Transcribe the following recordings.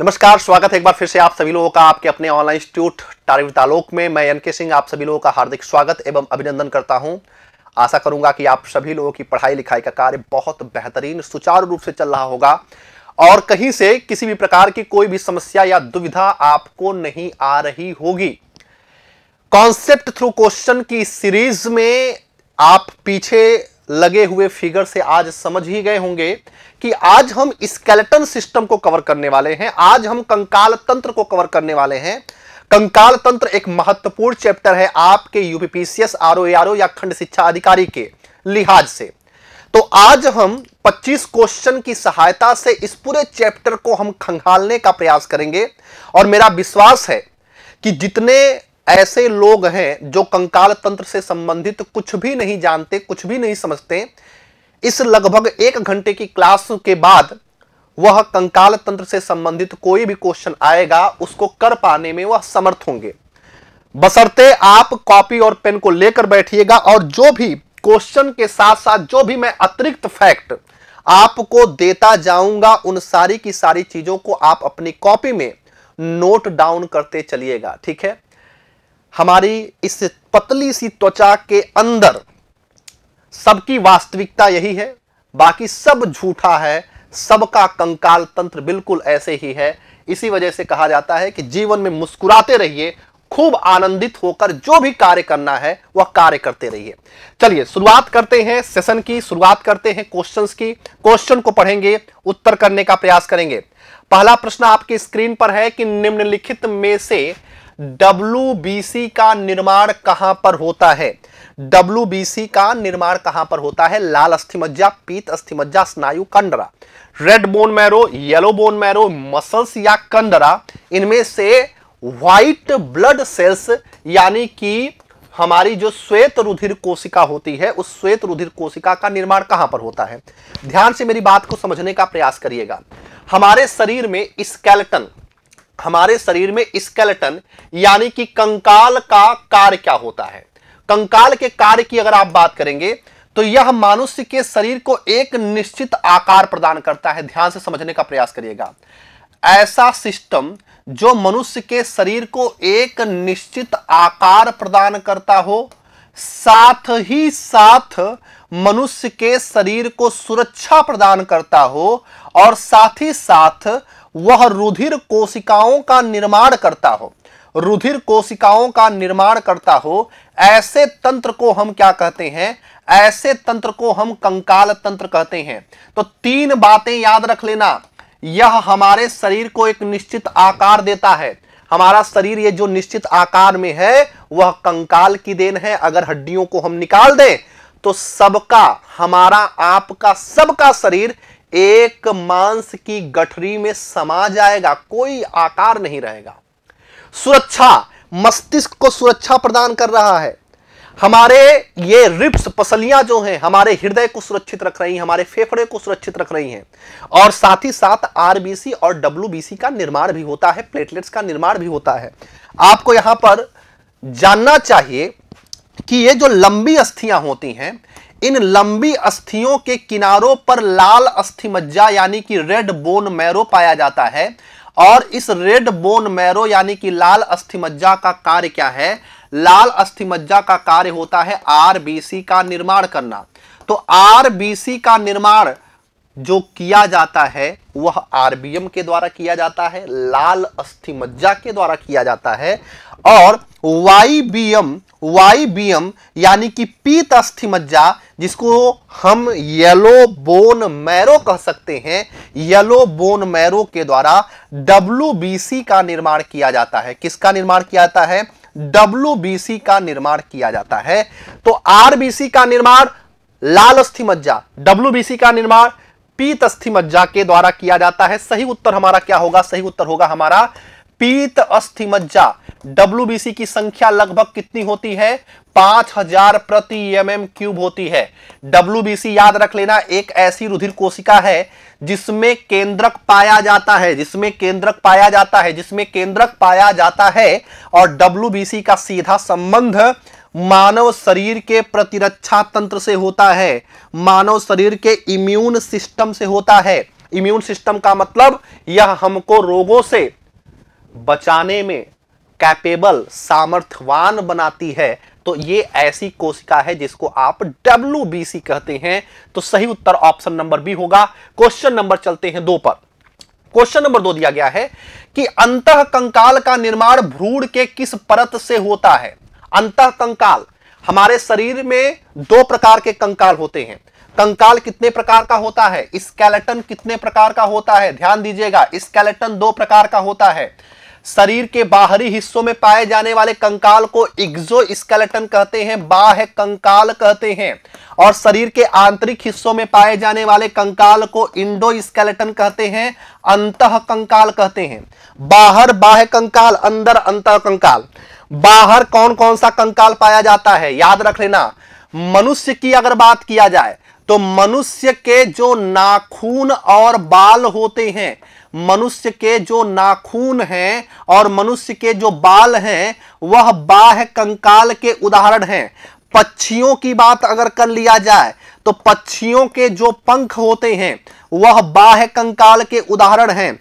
नमस्कार स्वागत है एक बार फिर से आप सभी लोगों का आपके अपने ऑनलाइन इंस्टीट्यूट टारगेट तालोक में मैं एनके के सिंह आप सभी लोगों का हार्दिक स्वागत एवं अभिनंदन करता हूं आशा करूंगा कि आप सभी लोगों की पढ़ाई लिखाई का कार्य बहुत बेहतरीन सुचारू रूप से चल रहा होगा और कहीं से किसी भी प्रकार की कोई भी समस्या या दुविधा आपको नहीं आ रही होगी कॉन्सेप्ट थ्रू क्वेश्चन की सीरीज में आप पीछे लगे हुए फिगर से आज समझ ही गए होंगे कि आज हम स्केलेटन सिस्टम को कवर करने वाले हैं आज हम कंकाल तंत्र को कवर करने वाले हैं कंकाल तंत्र एक महत्वपूर्ण चैप्टर है आपके यूपीपीसीएस ओ या खंड शिक्षा अधिकारी के लिहाज से तो आज हम 25 क्वेश्चन की सहायता से इस पूरे चैप्टर को हम खंगालने का प्रयास करेंगे और मेरा विश्वास है कि जितने ऐसे लोग हैं जो कंकाल तंत्र से संबंधित कुछ भी नहीं जानते कुछ भी नहीं समझते इस लगभग एक घंटे की क्लास के बाद वह कंकाल तंत्र से संबंधित कोई भी क्वेश्चन आएगा उसको कर पाने में वह समर्थ होंगे बसरते आप कॉपी और पेन को लेकर बैठिएगा और जो भी क्वेश्चन के साथ साथ जो भी मैं अतिरिक्त फैक्ट आपको देता जाऊंगा उन सारी की सारी चीजों को आप अपनी कॉपी में नोट डाउन करते चलिएगा ठीक है हमारी इस पतली सी त्वचा के अंदर सबकी वास्तविकता यही है बाकी सब झूठा है सबका कंकाल तंत्र बिल्कुल ऐसे ही है इसी वजह से कहा जाता है कि जीवन में मुस्कुराते रहिए खूब आनंदित होकर जो भी कार्य करना है वह कार्य करते रहिए चलिए शुरुआत करते हैं सेशन की शुरुआत करते हैं क्वेश्चंस की क्वेश्चन को पढ़ेंगे उत्तर करने का प्रयास करेंगे पहला प्रश्न आपकी स्क्रीन पर है कि निम्नलिखित में से डब्ल्यू का निर्माण कहां पर होता है डब्ल्यू का निर्माण कहां पर होता है लाल अस्थिमज्जा पीत अस्थिमज्जा स्नायु कंडरा red bone marrow yellow bone marrow muscles या कंडरा इनमें से व्हाइट ब्लड सेल्स यानी कि हमारी जो श्वेत रुधिर कोशिका होती है उस श्वेत रुधिर कोशिका का निर्माण कहां पर होता है ध्यान से मेरी बात को समझने का प्रयास करिएगा हमारे शरीर में स्केलेटन हमारे शरीर में स्केलेटन यानी कि कंकाल का कार्य क्या होता है कंकाल के कार्य की अगर आप बात करेंगे तो यह मनुष्य के शरीर को एक निश्चित आकार प्रदान करता है ध्यान से समझने का प्रयास करिएगा ऐसा सिस्टम जो मनुष्य के शरीर को एक निश्चित आकार प्रदान करता हो साथ ही साथ मनुष्य के शरीर को सुरक्षा प्रदान करता हो और साथ ही साथ वह रुधिर कोशिकाओं का निर्माण करता हो रुधिर कोशिकाओं का निर्माण करता हो ऐसे तंत्र को हम क्या कहते हैं ऐसे तंत्र को हम कंकाल तंत्र कहते हैं तो तीन बातें याद रख लेना यह हमारे शरीर को एक निश्चित आकार देता है हमारा शरीर ये जो निश्चित आकार में है वह कंकाल की देन है अगर हड्डियों को हम निकाल दें तो सबका हमारा आपका सबका शरीर एक मांस की गठरी में समा जाएगा कोई आकार नहीं रहेगा सुरक्षा मस्तिष्क को सुरक्षा प्रदान कर रहा है हमारे ये रिप्स पसलियां जो हैं हमारे हृदय को सुरक्षित रख रही हैं हमारे फेफड़े को सुरक्षित रख रही हैं और साथ ही साथ आरबीसी और डब्ल्यूबीसी का निर्माण भी होता है प्लेटलेट्स का निर्माण भी होता है आपको यहां पर जानना चाहिए कि ये जो लंबी अस्थियां होती हैं इन लंबी अस्थियों के किनारों पर लाल अस्थि मज्जा यानी कि रेड बोन मैरो पाया जाता है और इस रेड बोन मैरो यानी कि लाल अस्थि मज्जा का कार्य क्या है लाल अस्थि मज्जा का कार्य होता है आरबीसी का निर्माण करना तो आरबीसी का निर्माण जो किया जाता है वह आरबीएम के द्वारा किया जाता है लाल अस्थि मज्जा के द्वारा किया जाता है और Y B M Y B M यानी कि पीत अस्थि मज्जा जिसको हम येलो बोन मैरो कह सकते हैं येलो बोन मैरो के द्वारा डब्लू बी सी का निर्माण किया जाता है किसका निर्माण किया जाता है डब्लू बी सी का निर्माण किया जाता है तो आर बी सी का निर्माण लाल अस्थि मज्जा डब्लू बी सी का निर्माण पीत अस्थि मज्जा के द्वारा किया जाता है सही उत्तर हमारा क्या होगा सही उत्तर होगा हमारा पीत अस्थि मज्जा डब्ल्यू की संख्या लगभग कितनी होती है 5000 प्रति एमएम क्यूब होती है डब्ल्यू याद रख लेना एक ऐसी रुधिर कोशिका है जिसमें केंद्रक पाया जाता है जिसमें केंद्रक पाया जाता है जिसमें केंद्रक पाया जाता है और डब्ल्यू का सीधा संबंध मानव शरीर के प्रतिरक्षा तंत्र से होता है मानव शरीर के इम्यून सिस्टम से होता है इम्यून सिस्टम का मतलब यह हमको रोगों से बचाने में कैपेबल सामर्थ्यवान बनाती है तो ये ऐसी कोशिका है जिसको आप डब्ल्यू कहते हैं तो सही उत्तर ऑप्शन नंबर बी होगा क्वेश्चन नंबर चलते हैं दो पर क्वेश्चन नंबर दो दिया गया है कि अंत कंकाल का निर्माण भ्रूण के किस परत से होता है अंत कंकाल हमारे शरीर में दो प्रकार के कंकाल होते हैं कंकाल कितने प्रकार का होता है स्केलेटन कितने प्रकार का होता है ध्यान दीजिएगा स्केलेटन दो प्रकार का होता है शरीर के बाहरी हिस्सों में पाए जाने वाले कंकाल को इग्जो स्केलेटन कहते हैं बाह कंकाल कहते हैं और शरीर के आंतरिक हिस्सों में पाए जाने वाले कंकाल को इंडो स्केलेटन कहते हैं अंत कंकाल कहते हैं बाहर बाह कंकाल अंदर अंत कंकाल बाहर कौन कौन सा कंकाल पाया जाता है याद रख लेना मनुष्य की अगर बात किया जाए तो मनुष्य के जो नाखून और बाल होते हैं मनुष्य के जो नाखून हैं और मनुष्य के जो बाल हैं वह बाह कंकाल के उदाहरण हैं पक्षियों की बात अगर कर लिया जाए तो पक्षियों के जो पंख होते हैं वह बाह कंकाल के उदाहरण हैं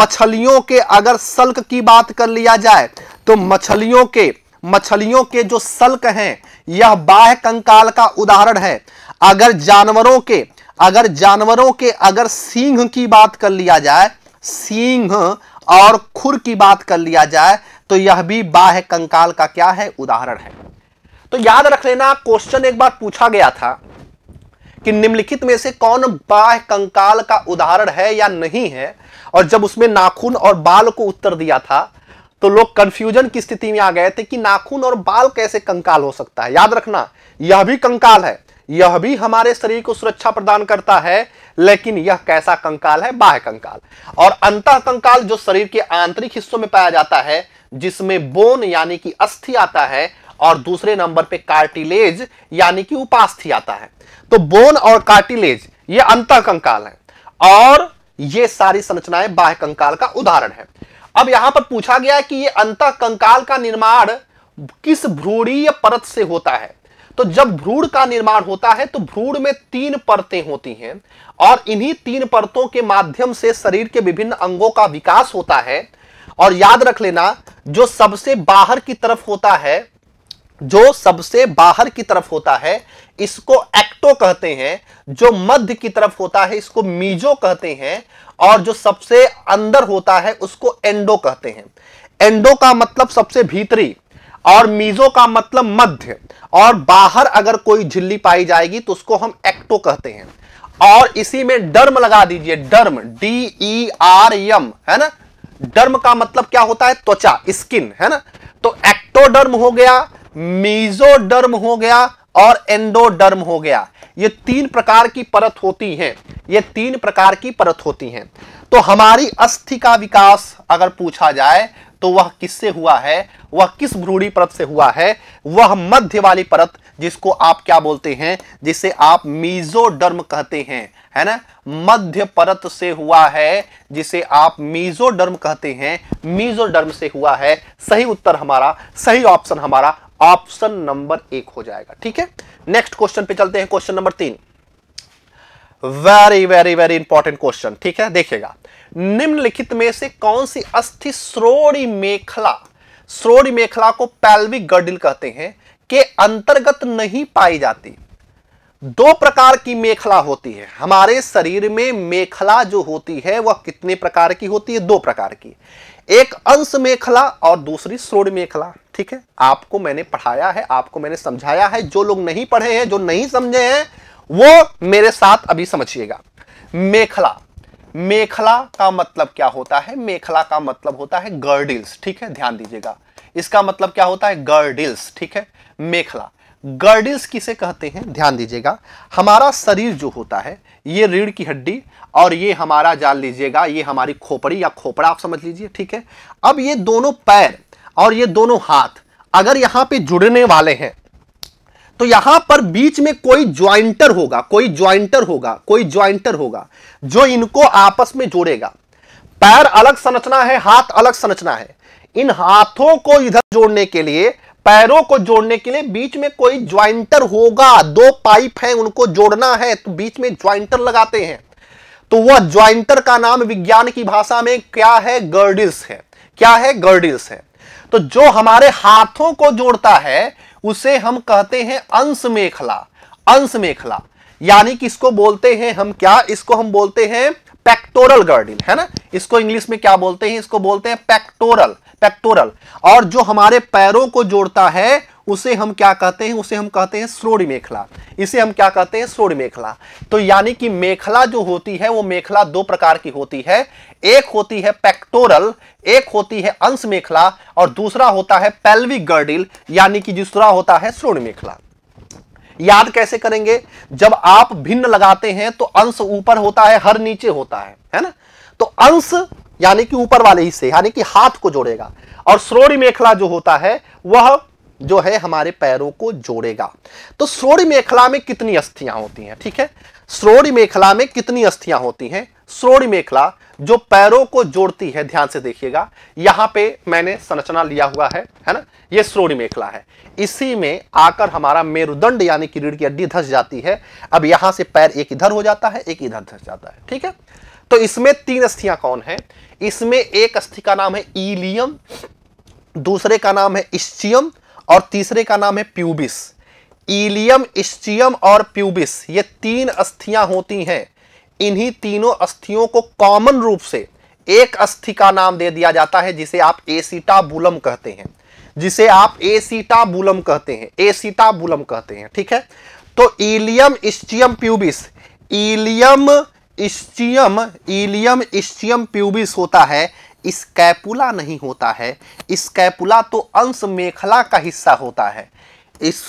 मछलियों के अगर सल्क की बात कर लिया जाए तो मछलियों के मछलियों के जो सल्क हैं यह बाह कंकाल का उदाहरण है अगर जानवरों के अगर जानवरों के अगर सिंह की बात कर लिया जाए सिंह और खुर की बात कर लिया जाए तो यह भी बाह कंकाल का क्या है उदाहरण है तो याद रख लेना क्वेश्चन एक बार पूछा गया था कि निम्नलिखित में से कौन बाह कंकाल का उदाहरण है या नहीं है और जब उसमें नाखून और बाल को उत्तर दिया था तो लोग कंफ्यूजन की स्थिति में आ गए थे कि नाखून और बाल कैसे कंकाल हो सकता है याद रखना यह भी कंकाल है यह भी हमारे शरीर को सुरक्षा प्रदान करता है लेकिन यह कैसा कंकाल है बाह्य कंकाल और अंत कंकाल जो शरीर के आंतरिक हिस्सों में पाया जाता है जिसमें बोन यानी कि अस्थि आता है और दूसरे नंबर पे कार्टिलेज यानी कि उपास्थि आता है तो बोन और कार्टिलेज ये अंत कंकाल है और ये सारी संरचनाएं बाह्य कंकाल का उदाहरण है अब यहां पर पूछा गया कि ये अंत कंकाल का निर्माण किस भ्रूणीय परत से होता है तो जब भ्रूण का निर्माण होता है तो भ्रूण में तीन परतें होती हैं और इन्हीं तीन परतों के माध्यम से शरीर के विभिन्न अंगों का विकास होता है और याद रख लेना जो सबसे बाहर की तरफ होता है जो सबसे बाहर की तरफ होता है इसको एक्टो कहते हैं जो मध्य की तरफ होता है इसको मीजो कहते हैं और जो सबसे अंदर होता है उसको एंडो कहते हैं एंडो का मतलब सबसे भीतरी और मीजो का मतलब मध्य और बाहर अगर कोई झिल्ली पाई जाएगी तो उसको हम एक्टो कहते हैं और इसी में डर्म लगा दीजिए derm D E R M है ना डर्म का मतलब क्या होता है त्वचा स्किन है ना तो एक्टोडर्म हो गया मीजोडर्म हो गया और एंडोडर्म हो गया ये तीन प्रकार की परत होती हैं ये तीन प्रकार की परत होती हैं तो हमारी अस्थि का विकास अगर पूछा जाए तो वह किससे हुआ है वह किस भ्रूणी परत से हुआ है वह मध्य वाली परत जिसको आप क्या बोलते हैं जिसे आप मीजोडर्म कहते हैं है ना मध्य परत से हुआ है जिसे आप मीजोडर्म कहते हैं मीजोडर्म से हुआ है सही उत्तर हमारा सही ऑप्शन हमारा ऑप्शन नंबर एक हो जाएगा ठीक है नेक्स्ट क्वेश्चन पे चलते हैं क्वेश्चन नंबर तीन very very very important question ठीक है देखिएगा निम्नलिखित में से कौन सी अस्थि श्रोणी मेखला श्रोणी मेखला को पैल्विक गर्डिल कहते हैं के अंतर्गत नहीं पाई जाती दो प्रकार की मेखला होती है हमारे शरीर में मेखला जो होती है वह कितने प्रकार की होती है दो प्रकार की एक अंश मेखला और दूसरी श्रोण मेखला ठीक है आपको मैंने पढ़ाया है आपको मैंने समझाया है जो लोग नहीं पढ़े हैं जो नहीं समझे हैं वो मेरे साथ अभी समझिएगा मेखला मेखला का मतलब क्या होता है मेखला का मतलब होता है गर्डिल्स ठीक है ध्यान दीजिएगा इसका मतलब क्या होता है गर्डिल्स ठीक है मेखला गर्डिल्स किसे कहते हैं ध्यान दीजिएगा हमारा शरीर जो होता है ये रीढ़ की हड्डी और ये हमारा जान लीजिएगा ये हमारी खोपड़ी या खोपड़ा आप समझ लीजिए ठीक है अब ये दोनों पैर और ये दोनों हाथ अगर यहाँ पे जुड़ने वाले हैं तो यहां पर बीच में कोई ज्वाइंटर होगा कोई ज्वाइंटर होगा कोई ज्वाइंटर होगा जो इनको आपस में जोड़ेगा पैर अलग संरचना है हाथ अलग संरचना है इन हाथों को इधर जोड़ने के लिए पैरों को जोड़ने के लिए बीच में कोई ज्वाइंटर होगा दो पाइप है उनको जोड़ना है तो बीच में ज्वाइंटर लगाते हैं तो वह ज्वाइंटर का नाम विज्ञान की भाषा में क्या है गर्डिल्स है क्या है गर्डिल्स है तो जो हमारे हाथों को जोड़ता है उसे हम कहते हैं अंश मेखला अंश मेखला यानी कि इसको बोलते हैं हम क्या इसको हम बोलते हैं पेक्टोरल गर्डिल है ना इसको इंग्लिश में क्या बोलते हैं इसको बोलते हैं पेक्टोरल पेक्टोरल और जो हमारे पैरों को जोड़ता है उसे हम क्या कहते हैं उसे हम कहते हैं श्रोण मेखला इसे हम क्या कहते हैं श्रोण मेखला तो यानी कि मेखला जो होती है वो मेखला दो प्रकार की होती है एक होती है पेक्टोरल एक होती है अंश मेखला और दूसरा होता है पेल्विक गर्डिल यानी कि दूसरा होता है श्रोण मेखला याद कैसे करेंगे जब आप भिन्न लगाते हैं तो अंश ऊपर होता है हर नीचे होता है है ना तो अंश यानी कि ऊपर वाले हिस्से यानी कि हाथ को जोड़ेगा और श्रोणी मेखला जो होता है वह जो है हमारे पैरों को जोड़ेगा तो श्रोणी मेखला में कितनी अस्थियां होती हैं ठीक है श्रोणी मेखला में कितनी अस्थियां होती हैं श्रोणी मेखला जो पैरों को जोड़ती है ध्यान से देखिएगा यहां पे मैंने संरचना लिया हुआ है है ना ये श्रोणी मेखला है इसी में आकर हमारा मेरुदंड यानी कि रीढ़ की हड्डी धस जाती है अब यहां से पैर एक इधर हो जाता है एक इधर धस जाता है ठीक है तो इसमें तीन अस्थियां कौन है इसमें एक अस्थि का नाम है ईलियम दूसरे का नाम है इश्चियम और तीसरे का नाम है प्यूबिस इलियम इश्चियम और प्यूबिस ये तीन अस्थियां होती हैं इन्हीं तीनों अस्थियों को कॉमन रूप से एक अस्थि का नाम दे दिया जाता है जिसे आप एसिटाबुलम कहते हैं जिसे आप एसिटाबुलम कहते हैं एसिटाबुलम कहते हैं ठीक है तो ilium ischium pubis ilium ischium ilium ischium pubis होता है स्कैपुला नहीं होता है स्कैपुला तो अंश मेखला का हिस्सा होता है इस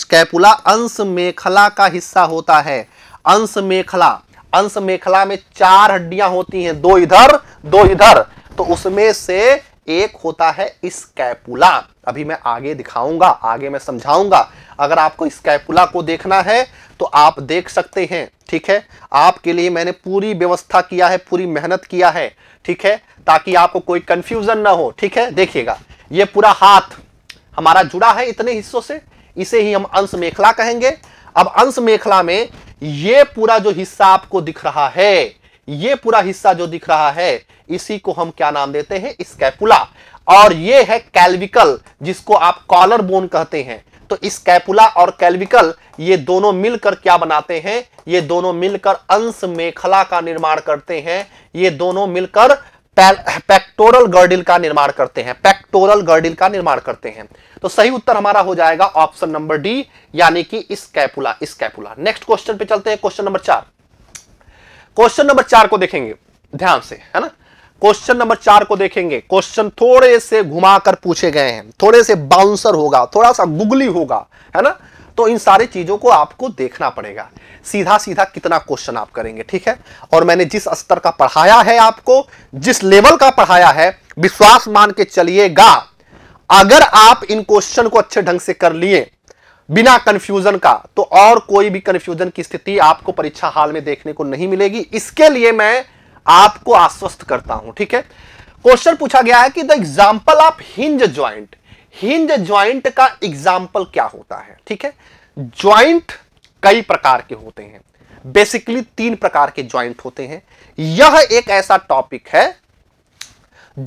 स्कैपुला अंश मेखला का हिस्सा होता है अंश मेखला अंश मेखला में चार हड्डियां होती हैं दो इधर दो इधर तो उसमें से एक होता है स्कैपुला अभी मैं आगे दिखाऊंगा आगे मैं समझाऊंगा अगर आपको स्कैपुला को देखना है तो आप देख सकते हैं ठीक है आपके लिए मैंने पूरी व्यवस्था किया है पूरी मेहनत किया है ठीक है ताकि आपको कोई कंफ्यूजन ना हो ठीक है देखिएगा ये पूरा हाथ हमारा जुड़ा है इतने हिस्सों से इसे ही हम अंश मेखला कहेंगे अब अंश मेखला में ये पूरा जो हिस्सा आपको दिख रहा है ये पूरा हिस्सा जो दिख रहा है इसी को हम क्या नाम देते हैं स्कैपुला और ये है कैल्विकल जिसको आप कॉलर बोन कहते हैं तो इस कैपुला और कैल्विकल ये दोनों मिलकर क्या बनाते हैं ये दोनों मिलकर अंश मेखला का निर्माण करते हैं ये दोनों मिलकर पेक्टोरल गर्डिल का निर्माण करते हैं पेक्टोरल गर्डिल का निर्माण करते हैं तो सही उत्तर हमारा हो जाएगा ऑप्शन नंबर डी यानी कि इस कैपुला इस कैपुला नेक्स्ट क्वेश्चन पे चलते हैं क्वेश्चन नंबर चार क्वेश्चन नंबर चार को देखेंगे ध्यान से है ना क्वेश्चन नंबर चार को देखेंगे क्वेश्चन थोड़े से घुमाकर पूछे गए हैं थोड़े से बाउंसर होगा थोड़ा सा गुगली होगा है ना तो इन सारी चीजों को आपको देखना पड़ेगा सीधा सीधा कितना क्वेश्चन आप करेंगे ठीक है और मैंने जिस स्तर का पढ़ाया है आपको जिस लेवल का पढ़ाया है विश्वास मान के चलिएगा अगर आप इन क्वेश्चन को अच्छे ढंग से कर लिए बिना कंफ्यूजन का तो और कोई भी कंफ्यूजन की स्थिति आपको परीक्षा हाल में देखने को नहीं मिलेगी इसके लिए मैं आपको आश्वस्त करता हूं ठीक है क्वेश्चन पूछा गया है कि the example of hinge joint hinge joint का एग्जाम्पल क्या होता है ठीक है ज्वाइंट कई प्रकार के होते हैं बेसिकली तीन प्रकार के ज्वाइंट होते हैं यह एक ऐसा टॉपिक है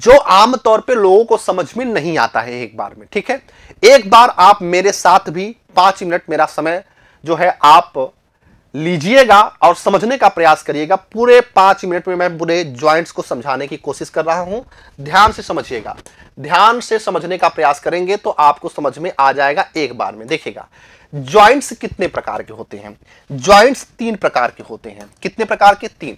जो आमतौर पे लोगों को समझ में नहीं आता है एक बार में ठीक है एक बार आप मेरे साथ भी पांच मिनट मेरा समय जो है आप लीजिएगा और समझने का प्रयास करिएगा पूरे पांच मिनट में मैं पूरे ज्वाइंट्स को समझाने की कोशिश कर रहा हूं ध्यान से समझिएगा ध्यान से समझने का प्रयास करेंगे तो आपको समझ में आ जाएगा एक बार में देखिएगा ज्वाइंट्स कितने प्रकार के होते हैं ज्वाइंट्स तीन प्रकार के होते हैं कितने प्रकार के तीन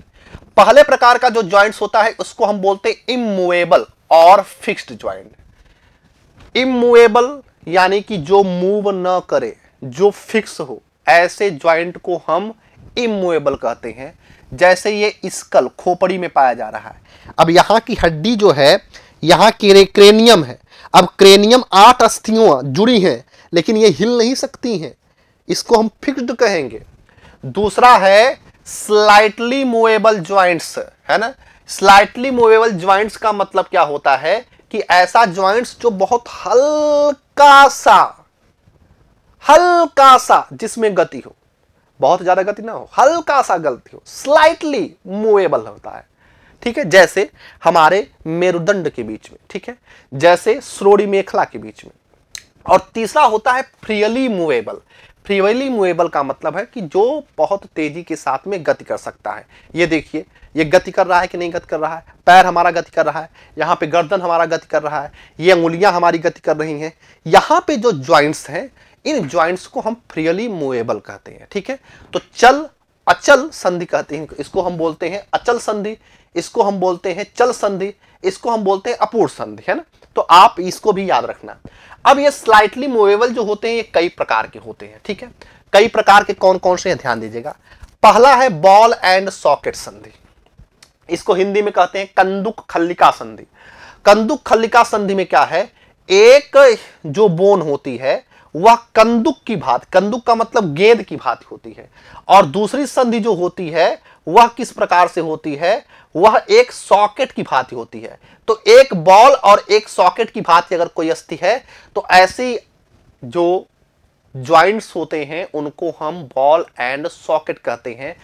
पहले प्रकार का जो ज्वाइंट्स होता है उसको हम बोलते हैं इमूवेबल और फिक्स्ड ज्वाइंट इमूवेबल यानी कि जो मूव ना करे जो फिक्स हो ऐसे ज्वाइंट को हम इमोएबल कहते हैं जैसे ये स्कल खोपड़ी में पाया जा रहा है अब यहाँ की हड्डी जो है यहाँ क्रेनियम है अब क्रेनियम आठ अस्थियों जुड़ी हैं लेकिन ये हिल नहीं सकती हैं इसको हम फिक्स्ड कहेंगे दूसरा है स्लाइटली मूवेबल ज्वाइंट्स है ना स्लाइटली मूवेबल ज्वाइंट्स का मतलब क्या होता है कि ऐसा ज्वाइंट्स जो बहुत हल्का सा हल्का सा जिसमें गति हो बहुत ज्यादा गति ना हो हल्का सा गलती हो स्लाइटली मूवेबल होता है ठीक है जैसे हमारे मेरुदंड के बीच में ठीक है जैसे श्रोड़ी मेखला के बीच में और तीसरा होता है फ्रियली मूवेबल फ्रियली मूवेबल का मतलब है कि जो बहुत तेजी के साथ में गति कर सकता है ये देखिए ये गति कर रहा है कि नहीं गति कर रहा है पैर हमारा गति कर रहा है यहाँ पे गर्दन हमारा गति कर रहा है ये उंगलियां हमारी गति कर रही हैं यहाँ पे जो ज्वाइंट्स हैं इन ज्वाइंट्स को हम फ्रियली मूवेबल कहते हैं ठीक है तो चल अचल संधि कहते हैं इसको हम बोलते हैं अचल संधि इसको हम बोलते हैं चल संधि इसको हम बोलते हैं अपूर्ण संधि है ना तो आप इसको भी याद रखना अब ये स्लाइटली मूवेबल जो होते हैं ये कई प्रकार के होते हैं ठीक है कई प्रकार के कौन कौन से हैं ध्यान दीजिएगा पहला है बॉल एंड सॉकेट संधि इसको हिंदी में कहते हैं कंदुक खल्लिका संधि कंदुक खल्लिका संधि में क्या है एक जो बोन होती है वह कंदुक की भात कंदुक का मतलब गेंद की भांति होती है और दूसरी संधि जो होती है वह किस प्रकार से होती है वह एक सॉकेट की भांति होती है तो एक बॉल और एक सॉकेट की भांति अगर कोई अस्थि है तो ऐसी जो ज्वाइंट्स होते हैं उनको हम बॉल एंड सॉकेट कहते हैं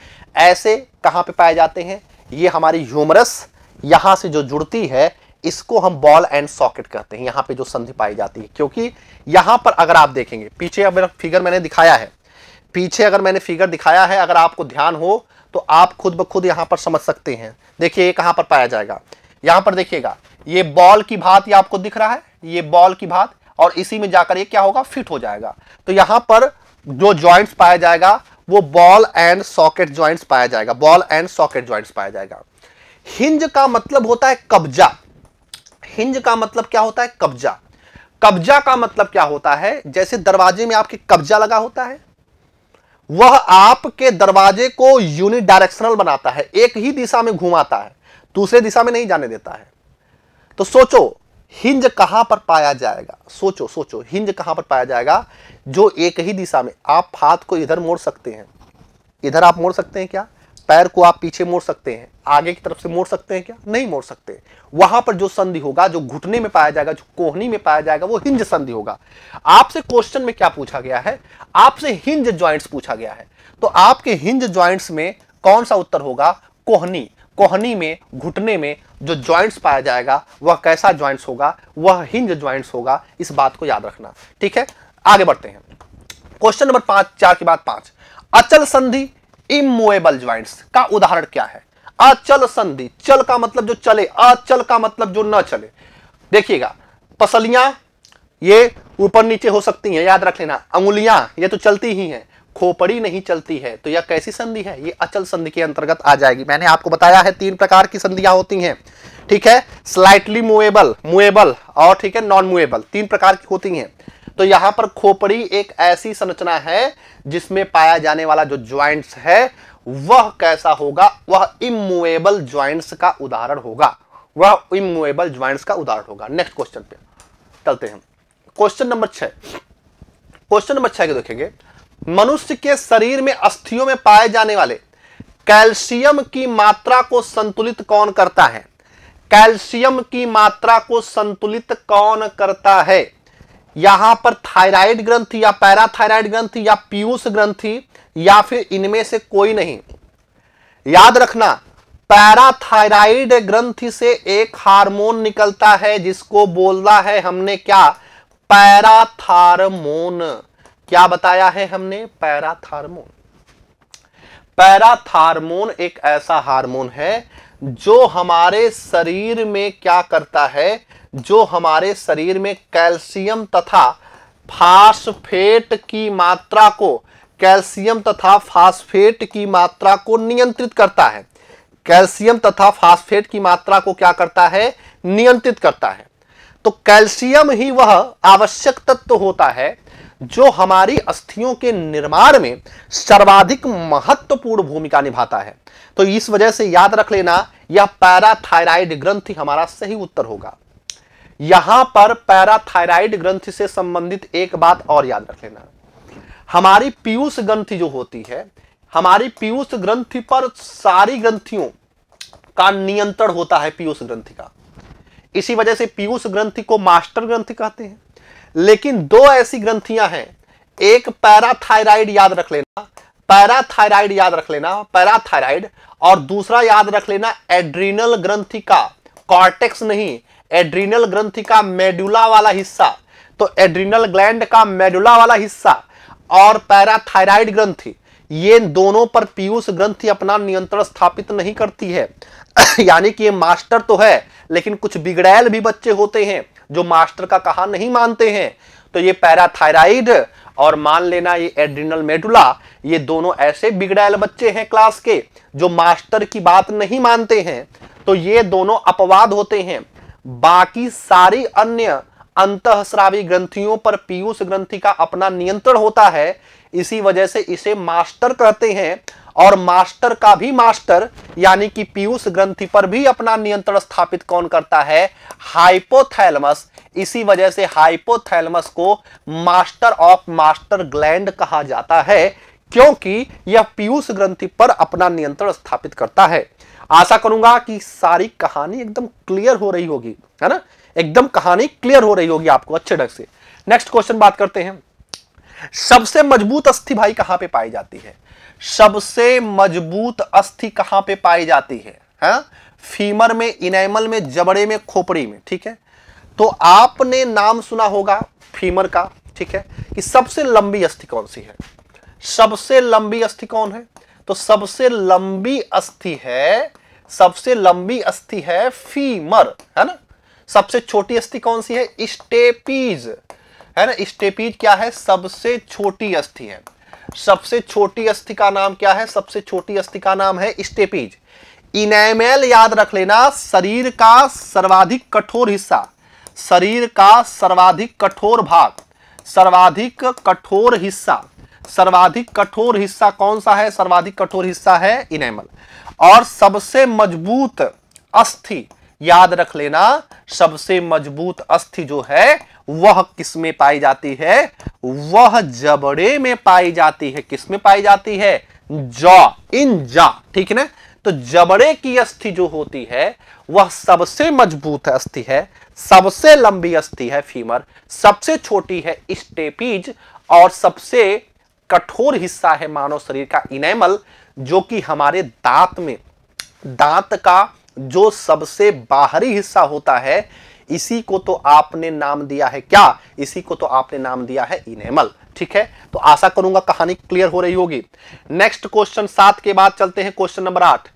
ऐसे कहां पे पाए जाते हैं ये हमारी ह्यूमरस यहां से जो जुड़ती है इसको हम बॉल एंड सॉकेट कहते हैं यहां पे जो संधि पाई जाती है क्योंकि यहां पर अगर आप देखेंगे पीछे अगर फिगर मैंने दिखाया है पीछे अगर मैंने फिगर दिखाया है अगर आपको ध्यान हो तो आप खुद ब खुद यहां पर समझ सकते हैं देखिए ये कहां पर पाया जाएगा यहां पर देखिएगा ये बॉल की भात ये आपको दिख रहा है ये बॉल की भात और इसी में जाकर ये क्या होगा फिट हो जाएगा तो यहां पर जो ज्वाइंट्स पाया जाएगा वो बॉल एंड सॉकेट ज्वाइंट्स पाया जाएगा बॉल एंड सॉकेट ज्वाइंट्स पाया जाएगा हिंज का मतलब होता है कब्जा हिंज का मतलब क्या होता है कब्जा कब्जा का मतलब क्या होता है जैसे दरवाजे में आपके कब्जा लगा होता है वह आपके दरवाजे को डायरेक्शनल बनाता है एक ही दिशा में घुमाता है दूसरे दिशा में नहीं जाने देता है तो सोचो हिंज कहां पर पाया जाएगा सोचो सोचो हिंज कहां पर पाया जाएगा जो एक ही दिशा में आप हाथ को इधर मोड़ सकते हैं इधर आप मोड़ सकते हैं क्या पैर को आप पीछे मोड़ सकते हैं आगे की तरफ से मोड़ सकते हैं क्या नहीं मोड़ सकते वहां पर जो संधि होगा जो घुटने में पाया जाएगा जो कोहनी में पाया जाएगा वो हिंज संधि होगा आपसे क्वेश्चन में क्या पूछा गया है आपसे हिंज ज्वाइंट्स पूछा गया है तो आपके हिंज ज्वाइंट्स में कौन सा उत्तर होगा कोहनी कोहनी में घुटने में जो ज्वाइंट्स पाया जाएगा वह कैसा ज्वाइंट्स होगा वह हिंज ज्वाइंट्स होगा इस बात को याद रखना ठीक है आगे बढ़ते हैं क्वेश्चन नंबर पांच चार के बाद पांच अचल संधि इमोएबल ज्वाइंट्स का उदाहरण क्या है अचल संधि चल का मतलब जो चले अचल का मतलब जो न चले देखिएगा पसलियां ये ऊपर नीचे हो सकती हैं याद रख लेना अंगुलियां ये तो चलती ही हैं खोपड़ी नहीं चलती है तो यह कैसी संधि है ये अचल संधि के अंतर्गत आ जाएगी मैंने आपको बताया है तीन प्रकार की संधियां होती हैं ठीक है स्लाइटली मूवेबल मुएबल और ठीक है नॉन मूवेबल तीन प्रकार की होती हैं तो यहां पर खोपड़ी एक ऐसी संरचना है जिसमें पाया जाने वाला जो ज्वाइंट्स है वह कैसा होगा वह इमुएबल ज्वाइंट्स का उदाहरण होगा वह इमुएबल ज्वाइंट्स का उदाहरण होगा नेक्स्ट क्वेश्चन पे चलते हैं क्वेश्चन नंबर छह क्वेश्चन नंबर छह के देखेंगे मनुष्य के शरीर में अस्थियों में पाए जाने वाले कैल्शियम की मात्रा को संतुलित कौन करता है कैल्शियम की मात्रा को संतुलित कौन करता है यहां पर थायराइड ग्रंथ या पैराथायराइड ग्रंथ या पीयूष ग्रंथि या फिर इनमें से कोई नहीं याद रखना पैराथायराइड ग्रंथि से एक हार्मोन निकलता है जिसको बोलना है हमने क्या पैराथारमोन क्या बताया है हमने पैराथार्मोन पैराथार्मोन एक ऐसा हार्मोन है जो हमारे शरीर में क्या करता है जो हमारे शरीर में कैल्शियम तथा फास्फेट की मात्रा को कैल्शियम तथा फास्फेट की मात्रा को नियंत्रित करता है कैल्शियम तथा फास्फेट की मात्रा को क्या करता है नियंत्रित करता है तो कैल्शियम ही वह आवश्यक तत्व तो होता है जो हमारी अस्थियों के निर्माण में सर्वाधिक महत्वपूर्ण भूमिका निभाता है तो इस वजह से याद रख लेना यह पैराथायराइड ग्रंथ हमारा सही उत्तर होगा यहां पर पैराथायराइड ग्रंथ से संबंधित एक बात और याद रख लेना हमारी पीयूष ग्रंथि जो होती है हमारी पीयूष ग्रंथि पर सारी ग्रंथियों का नियंत्रण होता है पीयूष ग्रंथि का इसी वजह से पीयूष ग्रंथि को मास्टर ग्रंथि कहते हैं लेकिन दो ऐसी ग्रंथियां हैं एक पैराथायराइड याद रख लेना पैराथायराइड याद रख लेना पैराथायराइड और दूसरा याद रख लेना एड्रीनल ग्रंथि का कॉर्टेक्स नहीं एड्रीनल ग्रंथि का मेडुला वाला हिस्सा तो एड्रीनल ग्लैंड का मेडुला वाला हिस्सा और पैराथायराइड ग्रंथि ये दोनों पर पीयूष ग्रंथि अपना नियंत्रण स्थापित नहीं करती है यानी कि ये मास्टर तो है लेकिन कुछ बिगड़ैल भी बच्चे होते हैं जो मास्टर का कहा नहीं मानते हैं तो ये पैराथायराइड और मान लेना ये एड्रिनल मेडुला ये दोनों ऐसे बिगड़ैल बच्चे हैं क्लास के जो मास्टर की बात नहीं मानते हैं तो ये दोनों अपवाद होते हैं बाकी सारी अन्य अंतःस्रावी ग्रंथियों पर पीयूष ग्रंथि का अपना नियंत्रण होता है इसी वजह से इसे मास्टर कहते हैं और मास्टर का भी मास्टर यानी कि पीयूष ग्रंथि पर भी अपना नियंत्रण स्थापित कौन करता है हाइपोथैलमस इसी वजह से हाइपोथैलमस को मास्टर ऑफ मास्टर ग्लैंड कहा जाता है क्योंकि यह पीयूष ग्रंथि पर अपना नियंत्रण स्थापित करता है आशा करूंगा कि सारी कहानी एकदम क्लियर हो रही होगी है ना एकदम कहानी क्लियर हो रही होगी आपको अच्छे ढंग से नेक्स्ट क्वेश्चन बात करते हैं सबसे मजबूत अस्थि भाई कहां पे पाई जाती है सबसे मजबूत अस्थि कहां पे पाई जाती है हा? फीमर में इनेमल में जबड़े में खोपड़ी में ठीक है तो आपने नाम सुना होगा फीमर का ठीक है कि सबसे लंबी अस्थि कौन सी है सबसे लंबी अस्थि कौन है तो सबसे लंबी अस्थि है सबसे लंबी अस्थि है फीमर है ना सबसे छोटी अस्थि कौन सी है स्टेपीज है ना स्टेपीज क्या है सबसे छोटी अस्थि है सबसे छोटी अस्थि का नाम क्या है सबसे छोटी अस्थि का नाम है स्टेपीज इनेमेल याद रख लेना शरीर का सर्वाधिक कठोर हिस्सा शरीर का सर्वाधिक कठोर भाग सर्वाधिक कठोर हिस्सा सर्वाधिक कठोर हिस्सा कौन सा है सर्वाधिक कठोर हिस्सा है इनेमल और सबसे मजबूत अस्थि याद रख लेना सबसे मजबूत अस्थि जो है वह किस में पाई जाती है वह जबड़े में पाई जाती है किस में पाई जाती है जॉ इन जा ठीक है ना तो जबड़े की अस्थि जो होती है वह सबसे मजबूत अस्थि है सबसे लंबी अस्थि है फीमर सबसे छोटी है स्टेपीज और सबसे कठोर हिस्सा है मानव शरीर का इनेमल जो कि हमारे दांत में दांत का जो सबसे बाहरी हिस्सा होता है इसी को तो आपने नाम दिया है क्या इसी को तो आपने नाम दिया है इनेमल ठीक है तो आशा करूंगा कहानी क्लियर हो रही होगी नेक्स्ट क्वेश्चन सात के बाद चलते हैं क्वेश्चन नंबर आठ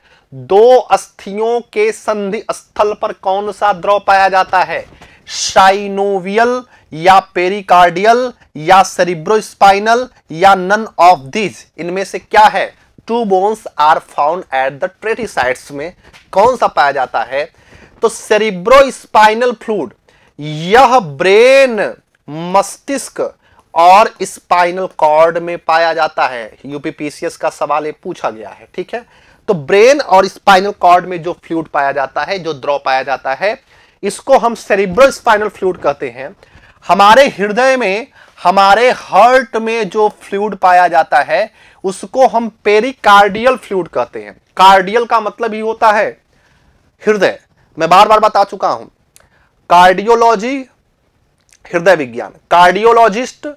दो अस्थियों के संधि स्थल पर कौन सा द्रव पाया जाता है शाइनोवियल या पेरिकार्डियल या सरिब्रोस्पाइनल या नन ऑफ दीज इनमें से क्या है two bones are found at the ट्रेटिसाइड्स में कौन सा पाया जाता है तो सेरिब्रो स्पाइनल फ्लूड यह ब्रेन मस्तिष्क और स्पाइनल कॉर्ड में पाया जाता है यूपीपीसीएस का सवाल ये पूछा गया है ठीक है तो ब्रेन और स्पाइनल कॉर्ड में जो फ्लूड पाया जाता है जो द्रव पाया जाता है इसको हम सेरिब्रो स्पाइनल फ्लूड कहते हैं हमारे हृदय में हमारे हार्ट में जो फ्लूड पाया जाता है उसको हम पेरिकार्डियल फ्लूड कहते हैं कार्डियल का मतलब ही होता है हृदय मैं बार बार बता चुका हूं कार्डियोलॉजी हृदय विज्ञान कार्डियोलॉजिस्ट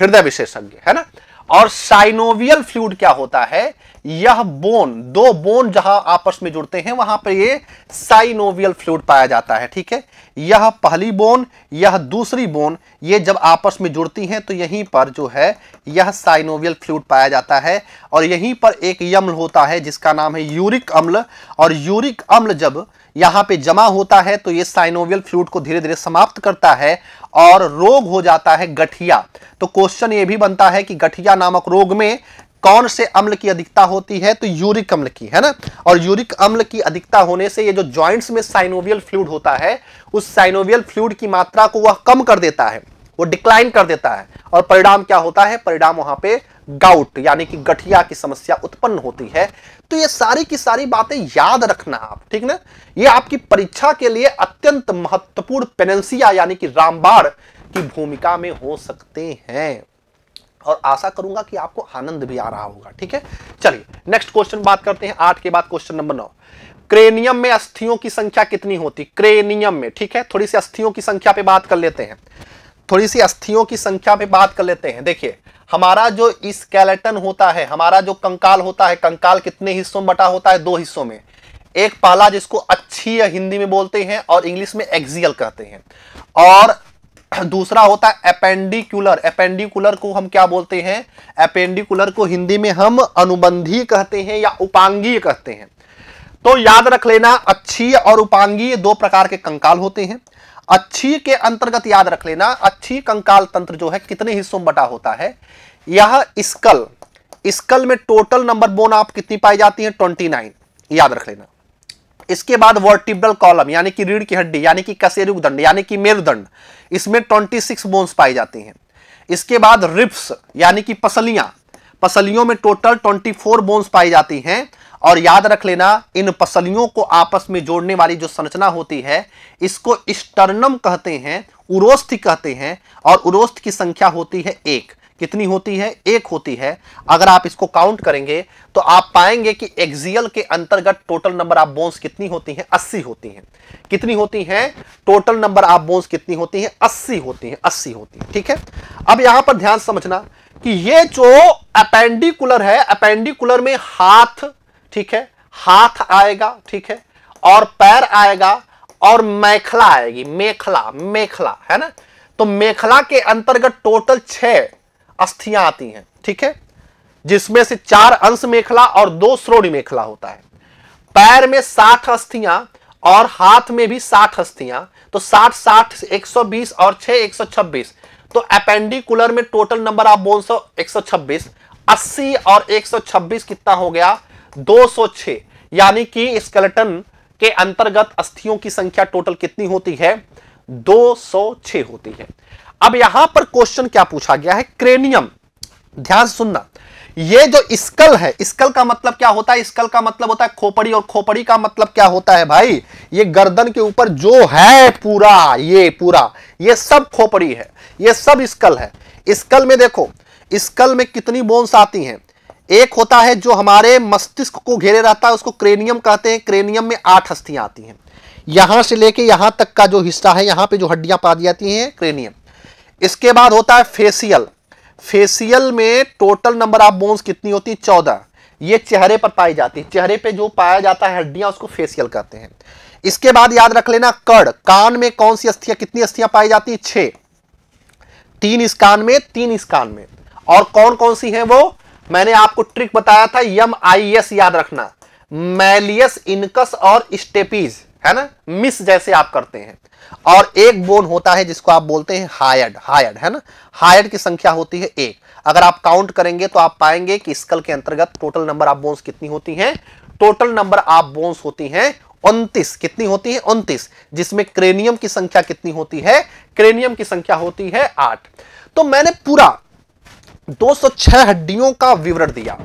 हृदय विशेषज्ञ है ना और साइनोवियल फ्लूड क्या होता है यह बोन दो बोन जहां आपस में जुड़ते हैं वहां पर ये साइनोवियल फ्लूड पाया जाता है ठीक है यह पहली बोन यह दूसरी बोन ये जब आपस में जुड़ती हैं तो यहीं पर जो है यह साइनोवियल फ्लूड पाया जाता है और यहीं पर एक यम्ल होता है जिसका नाम है यूरिक अम्ल और यूरिक अम्ल जब यहां पे जमा होता है तो ये साइनोवियल फ्लूड को धीरे धीरे समाप्त करता है और रोग हो जाता है गठिया तो क्वेश्चन ये भी बनता है कि गठिया नामक रोग में कौन से अम्ल की अधिकता होती है तो यूरिक अम्ल की है ना और यूरिक अम्ल की अधिकता होने से ये जो जॉइंट्स में साइनोवियल फ्लूड होता है उस साइनोवियल फ्लूड की मात्रा को वह कम कर देता है वो डिक्लाइन कर देता है और परिणाम क्या होता है परिणाम वहां पे गाउट यानी कि गठिया की समस्या उत्पन्न होती है तो ये सारी की सारी बातें याद रखना आप ठीक ना ये आपकी परीक्षा के लिए अत्यंत महत्वपूर्ण पेनेंसिया यानी कि रामबाण की भूमिका में हो सकते हैं और आशा करूंगा कि आपको आनंद भी आ रहा होगा ठीक है चलिए नेक्स्ट क्वेश्चन बात करते हैं आठ के बाद क्वेश्चन नंबर नौ क्रेनियम में अस्थियों की संख्या कितनी होती क्रेनियम में ठीक है थोड़ी सी अस्थियों की संख्या पे बात कर लेते हैं थोड़ी सी अस्थियों की संख्या पे बात कर लेते हैं देखिए हमारा जो स्केलेटन होता है हमारा जो कंकाल होता है कंकाल कितने हिस्सों में बटा होता है दो हिस्सों में एक पहला जिसको अच्छी या हिंदी में बोलते हैं और इंग्लिश में एक्सियल कहते हैं और दूसरा होता है अपेंडिकुलर अपेंडिकुलर को हम क्या बोलते हैं अपेंडिकुलर को हिंदी में हम अनुबंधी कहते हैं या उपांगीय कहते हैं तो याद रख लेना अच्छी और उपांगीय दो प्रकार के कंकाल होते हैं अच्छी के अंतर्गत याद रख लेना अच्छी कंकाल तंत्र जो है कितने हिस्सों में बटा होता है यह स्कल स्कल में टोटल नंबर बोन आप कितनी पाई जाती है ट्वेंटी नाइन याद रख लेना इसके बाद वर्टिब्रल कॉलम यानी कि रीढ़ की हड्डी यानी कि कसेरुक दंड यानी कि मेरुदंड इसमें 26 बोन्स पाई जाती हैं इसके बाद रिप्स यानी कि पसलियां पसलियों में टोटल 24 बोन्स पाई जाती हैं और याद रख लेना इन पसलियों को आपस में जोड़ने वाली जो संरचना होती है इसको स्टर्नम कहते हैं उरोस्थ कहते हैं और उरोस्थ की संख्या होती है एक कितनी होती है एक होती है अगर आप इसको काउंट करेंगे तो आप पाएंगे कि एक्सियल के अंतर्गत टोटल नंबर ऑफ बोन्स कितनी होती हैं अस्सी होती हैं कितनी होती हैं टोटल नंबर ऑफ बोन्स कितनी होती हैं अस्सी होती हैं अस्सी होती हैं ठीक है अब यहां पर ध्यान समझना कि ये जो अपेंडिकुलर है अपेंडिकुलर में हाथ ठीक है हाथ आएगा ठीक है और पैर आएगा और मेखला आएगी मेखला मेखला है ना तो मेखला के अंतर्गत टोटल छह अस्थियां आती हैं ठीक है जिसमें से चार अंश मेखला और दो श्रोणी मेखला होता है पैर में साठ अस्थियां और हाथ में भी साठ अस्थियां तो साठ साठ एक सौ बीस और छह एक सौ छब्बीस तो अपेंडिकुलर में टोटल नंबर आप बोल सो एक सौ छब्बीस अस्सी और एक सौ छब्बीस कितना हो गया 206 यानी कि स्केलेटन के अंतर्गत अस्थियों की संख्या टोटल कितनी होती है 206 होती है अब यहां पर क्वेश्चन क्या पूछा गया है क्रेनियम ध्यान सुनना ये जो स्कल है स्कल का मतलब क्या होता है स्कल का मतलब होता है खोपड़ी और खोपड़ी का मतलब क्या होता है भाई ये गर्दन के ऊपर जो है पूरा ये पूरा ये सब खोपड़ी है ये सब स्कल है स्कल में देखो स्कल में कितनी बोन्स आती हैं एक होता है जो हमारे मस्तिष्क को घेरे रहता है उसको क्रेनियम कहते हैं क्रेनियम में आठ अस्थियां आती हैं यहां से लेके यहां तक का जो हिस्सा है यहां पे जो हड्डियां दी जाती हैं क्रेनियम इसके बाद होता है फेसियल फेसियल में टोटल नंबर ऑफ बोन्स कितनी होती है चौदह ये चेहरे पर पाई जाती है चेहरे पर जो पाया जाता है हड्डियां उसको फेसियल कहते हैं इसके बाद याद रख लेना कड़ कान में कौन सी अस्थियां कितनी अस्थियां पाई जाती है छह तीन इस कान में तीन इस कान में और कौन कौन सी हैं वो मैंने आपको ट्रिक बताया था यम आई एस याद रखना मैलियस इनकस और स्टेपीज है ना मिस जैसे आप करते हैं और एक बोन होता है जिसको आप बोलते हैं हायड हायड है ना हायड की संख्या होती है एक अगर आप काउंट करेंगे तो आप पाएंगे कि स्कल के अंतर्गत टोटल नंबर ऑफ बोन्स कितनी होती हैं टोटल नंबर ऑफ बोन्स होती हैं उनतीस कितनी होती है उनतीस जिसमें क्रेनियम की संख्या कितनी होती है क्रेनियम की संख्या होती है आठ तो मैंने पूरा 206 हड्डियों का विवरण दिया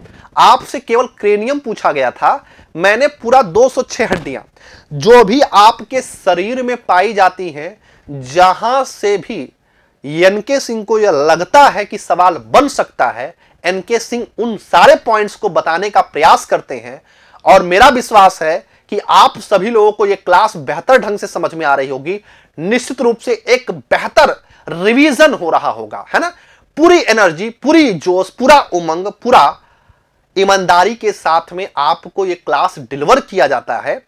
आपसे केवल क्रेनियम पूछा गया था मैंने पूरा 206 हड्डियां जो भी आपके शरीर में पाई जाती हैं जहां से भी एनके सिंह को यह लगता है कि सवाल बन सकता है एनके सिंह उन सारे पॉइंट्स को बताने का प्रयास करते हैं और मेरा विश्वास है कि आप सभी लोगों को यह क्लास बेहतर ढंग से समझ में आ रही होगी निश्चित रूप से एक बेहतर रिवीजन हो रहा होगा है ना पूरी एनर्जी पूरी जोश पूरा उमंग पूरा ईमानदारी के साथ में आपको ये क्लास डिलीवर किया जाता है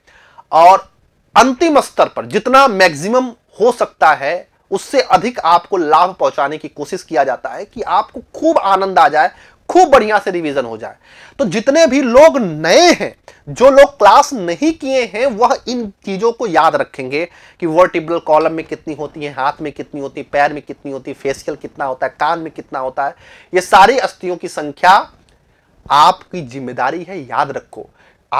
और अंतिम स्तर पर जितना मैक्सिमम हो सकता है उससे अधिक आपको लाभ पहुंचाने की कोशिश किया जाता है कि आपको खूब आनंद आ जाए खूब बढ़िया से रिवीजन हो जाए तो जितने भी लोग नए हैं जो लोग क्लास नहीं किए हैं वह इन चीज़ों को याद रखेंगे कि वर्टिब्रल कॉलम में कितनी होती है हाथ में कितनी होती है पैर में कितनी होती है फेसियल कितना होता है कान में कितना होता है ये सारी अस्थियों की संख्या आपकी जिम्मेदारी है याद रखो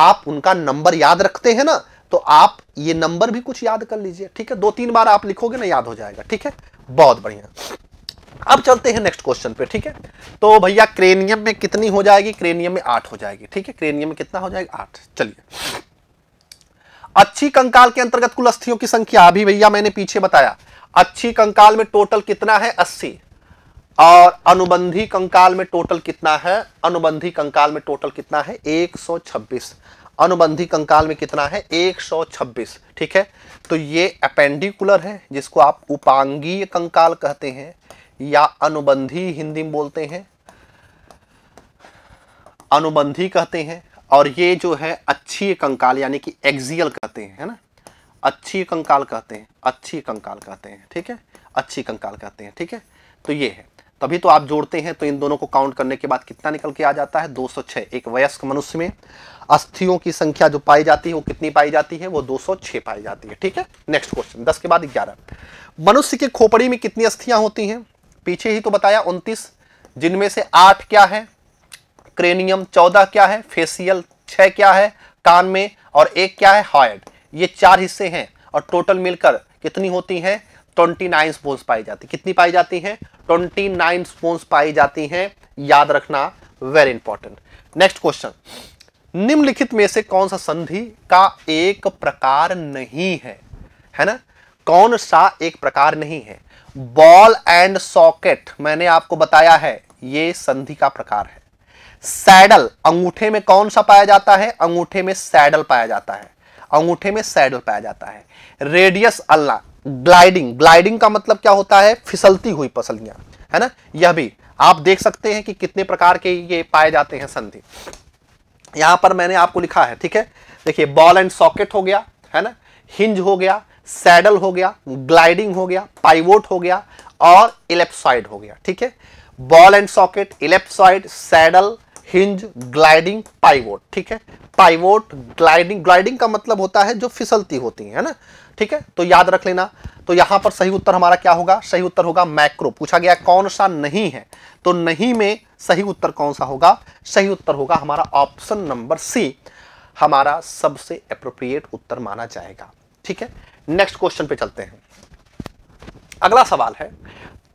आप उनका नंबर याद रखते हैं ना तो आप ये नंबर भी कुछ याद कर लीजिए ठीक है दो तीन बार आप लिखोगे ना याद हो जाएगा ठीक है बहुत बढ़िया अब चलते हैं नेक्स्ट क्वेश्चन पे ठीक है तो भैया क्रेनियम में कितनी हो जाएगी क्रेनियम में आठ हो जाएगी ठीक है क्रेनियम में कितना हो जाएगा आठ चलिए अच्छी कंकाल के अंतर्गत कुल अस्थियों की संख्या अभी भैया मैंने पीछे बताया अच्छी कंकाल में टोटल कितना है अस्सी और अनुबंधी कंकाल में टोटल कितना है अनुबंधी कंकाल में टोटल कितना है एक अनुबंधी कंकाल में कितना है 126 ठीक है तो ये अपेंडिकुलर है जिसको आप उपांगीय कंकाल कहते हैं या अनुबंधी हिंदी में बोलते हैं अनुबंधी कहते हैं और ये जो है अच्छी कंकाल यानी कि एक्सियल कहते हैं है ना अच्छी कंकाल कहते हैं अच्छी कंकाल कहते हैं ठीक है अच्छी कंकाल कहते हैं ठीक है तो ये है तभी तो आप जोड़ते हैं तो इन दोनों को काउंट करने के बाद कितना निकल के आ जाता है 206 एक वयस्क मनुष्य में अस्थियों की संख्या जो पाई जाती है वो कितनी पाई जाती है वो 206 पाई जाती है ठीक है नेक्स्ट क्वेश्चन दस के बाद ग्यारह मनुष्य के खोपड़ी में कितनी अस्थियां होती हैं पीछे ही तो बताया 29 जिनमें से आठ क्या है क्रेनियम चौदह क्या है फेसियल छह क्या है कान में और एक क्या है हॉयड ये चार हिस्से हैं और टोटल मिलकर कितनी होती हैं 29 स्पोन्स पाई जाती कितनी पाई जाती हैं 29 स्पोन्स पाई जाती हैं याद रखना वेरी इंपॉर्टेंट नेक्स्ट क्वेश्चन निम्नलिखित में से कौन सा संधि का एक प्रकार नहीं है है ना कौन सा एक प्रकार नहीं है बॉल एंड सॉकेट मैंने आपको बताया है ये संधि का प्रकार है सैडल अंगूठे में कौन सा पाया जाता है अंगूठे में सैडल पाया जाता है अंगूठे में सैडल पाया जाता है रेडियस अल्ला ग्लाइडिंग ग्लाइडिंग का मतलब क्या होता है फिसलती हुई पसलियां है ना यह भी आप देख सकते हैं कि कितने प्रकार के ये पाए जाते हैं संधि यहां पर मैंने आपको लिखा है ठीक है देखिए बॉल एंड सॉकेट हो गया है ना हिंज हो गया सैडल हो गया ग्लाइडिंग हो गया पाइवोट हो गया और इलेप्सॉइड हो गया ठीक है ball and socket ellipsoid saddle hinge gliding pivot ठीक है पाइवोट ग्लाइडिंग ग्लाइडिंग का मतलब होता है जो फिसलती होती है ना ठीक है तो याद रख लेना तो यहां पर सही उत्तर हमारा क्या होगा सही उत्तर होगा मैक्रो पूछा गया कौन सा नहीं है तो नहीं में सही उत्तर कौन सा होगा सही उत्तर होगा हमारा ऑप्शन नंबर सी हमारा सबसे अप्रोप्रिएट उत्तर माना जाएगा ठीक है नेक्स्ट क्वेश्चन पे चलते हैं अगला सवाल है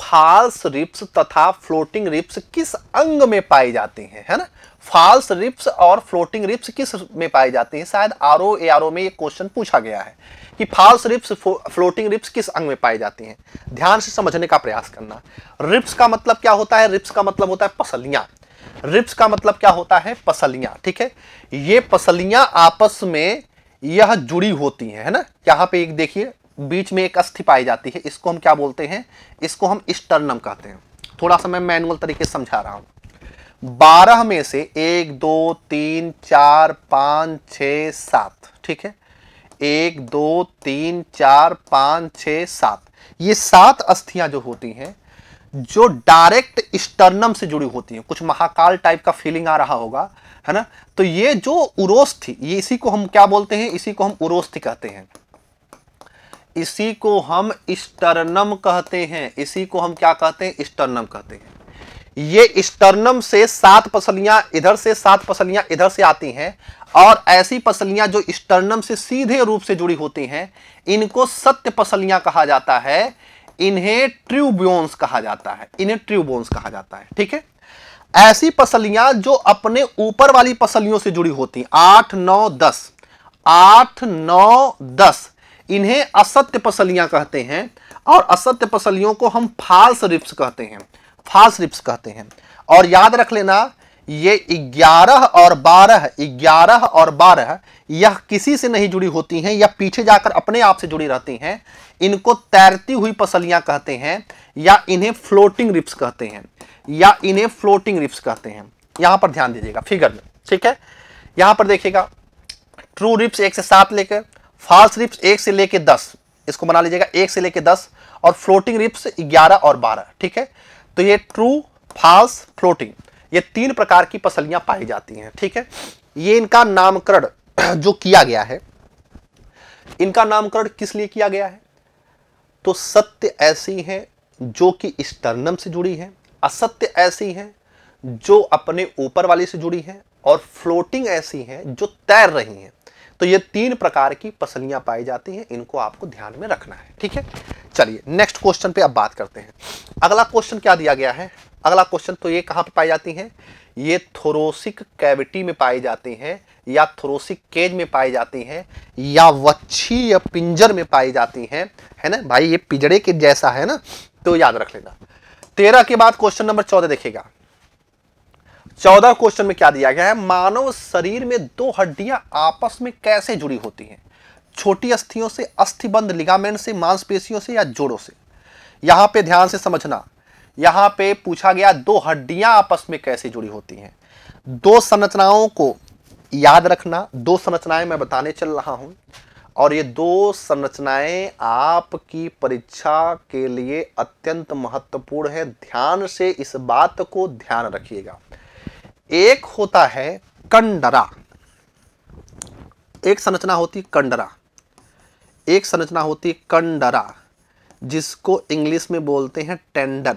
फाल्स रिप्स तथा फ्लोटिंग रिप्स किस अंग में पाई जाती हैं है ना फाल्स रिप्स और फ्लोटिंग रिप्स किस में पाई जाती हैं शायद R O A R O में ये क्वेश्चन पूछा गया है कि फाल्स रिप्स फ्लोटिंग रिप्स किस अंग में पाई जाती हैं ध्यान से समझने का प्रयास करना रिप्स का मतलब क्या होता है रिप्स का मतलब होता है पसलियां रिप्स का मतलब क्या होता है पसलियां ठीक है ये पसलियां आपस में यह जुड़ी होती हैं है ना यहाँ पे एक देखिए बीच में एक अस्थि पाई जाती है इसको हम क्या बोलते हैं इसको हम स्टर्नम कहते हैं थोड़ा सा मैं मैनुअल तरीके से समझा रहा हूँ बारह में से एक दो तीन चार पाँच छ सात ठीक है एक दो तीन चार पाँच छ सात ये सात अस्थियां जो होती हैं जो डायरेक्ट स्टर्नम से जुड़ी होती हैं कुछ महाकाल टाइप का फीलिंग आ रहा होगा है ना तो ये जो उरोस थी ये इसी को हम क्या बोलते हैं इसी को हम उरोस थी कहते हैं इसी को हम स्टर्नम कहते हैं इसी को हम क्या कहते हैं स्टर्नम कहते हैं ये स्टर्नम से सात पसलियां इधर से सात पसलियां इधर से आती हैं और ऐसी पसलियां जो स्टर्नम से सीधे रूप से जुड़ी होती हैं इनको सत्य पसलियां कहा जाता है इन्हें ट्रूब्योन्स कहा जाता है इन्हें ट्रूबोन्स कहा जाता है ठीक है ऐसी पसलियां जो अपने ऊपर वाली पसलियों से जुड़ी होती आठ नौ दस आठ नौ दस इन्हें असत्य पसलियां कहते हैं और असत्य पसलियों को हम फाल्स रिप्स कहते हैं फाल्स रिप्स कहते हैं और याद रख लेना ये 11 और 12 11 और 12 यह किसी से नहीं जुड़ी होती हैं या पीछे जाकर अपने आप से जुड़ी रहती हैं इनको तैरती हुई पसलियां कहते हैं या इन्हें फ्लोटिंग रिप्स कहते हैं या इन्हें फ्लोटिंग रिप्स कहते हैं यहां पर ध्यान दीजिएगा फिगर में ठीक है यहां पर देखिएगा ट्रू रिप्स एक से सात लेकर फॉल्स रिप्स एक से लेकर दस इसको बना लीजिएगा एक से लेकर दस और फ्लोटिंग रिप्स ग्यारह और बारह ठीक है तो ये ट्रू फॉल्स फ्लोटिंग ये तीन प्रकार की पसलियां पाई जाती हैं ठीक है ये इनका नामकरण जो किया गया है इनका नामकरण किस लिए किया गया है तो सत्य ऐसी हैं जो कि स्टर्नम से जुड़ी हैं असत्य ऐसी हैं जो अपने ऊपर वाले से जुड़ी हैं और फ्लोटिंग ऐसी हैं जो तैर रही हैं तो ये तीन प्रकार की पसलियां पाई जाती हैं इनको आपको ध्यान में रखना है ठीक है चलिए नेक्स्ट क्वेश्चन पे अब बात करते हैं अगला क्वेश्चन क्या दिया गया है अगला क्वेश्चन तो ये कहाँ पे पाई जाती हैं ये थोरोसिक कैविटी में पाई जाती हैं या थोरोसिक केज में पाई जाती हैं या वच्छी या पिंजर में पाई जाती हैं है ना भाई ये पिंजड़े के जैसा है ना तो याद रख लेना तेरह के बाद क्वेश्चन नंबर चौदह देखेगा चौदह क्वेश्चन में क्या दिया गया है मानव शरीर में दो हड्डियां आपस में कैसे जुड़ी होती हैं छोटी अस्थियों से अस्थिबंध लिगामेंट से मांसपेशियों से या जोड़ों से यहां पे ध्यान से समझना यहाँ पे पूछा गया दो हड्डियां आपस में कैसे जुड़ी होती हैं दो संरचनाओं को याद रखना दो संरचनाएं मैं बताने चल रहा हूं और ये दो संरचनाएं आपकी परीक्षा के लिए अत्यंत महत्वपूर्ण है ध्यान से इस बात को ध्यान रखिएगा एक होता है कंडरा एक संरचना होती कंडरा एक संरचना होती कंडरा जिसको इंग्लिश में बोलते हैं टेंडन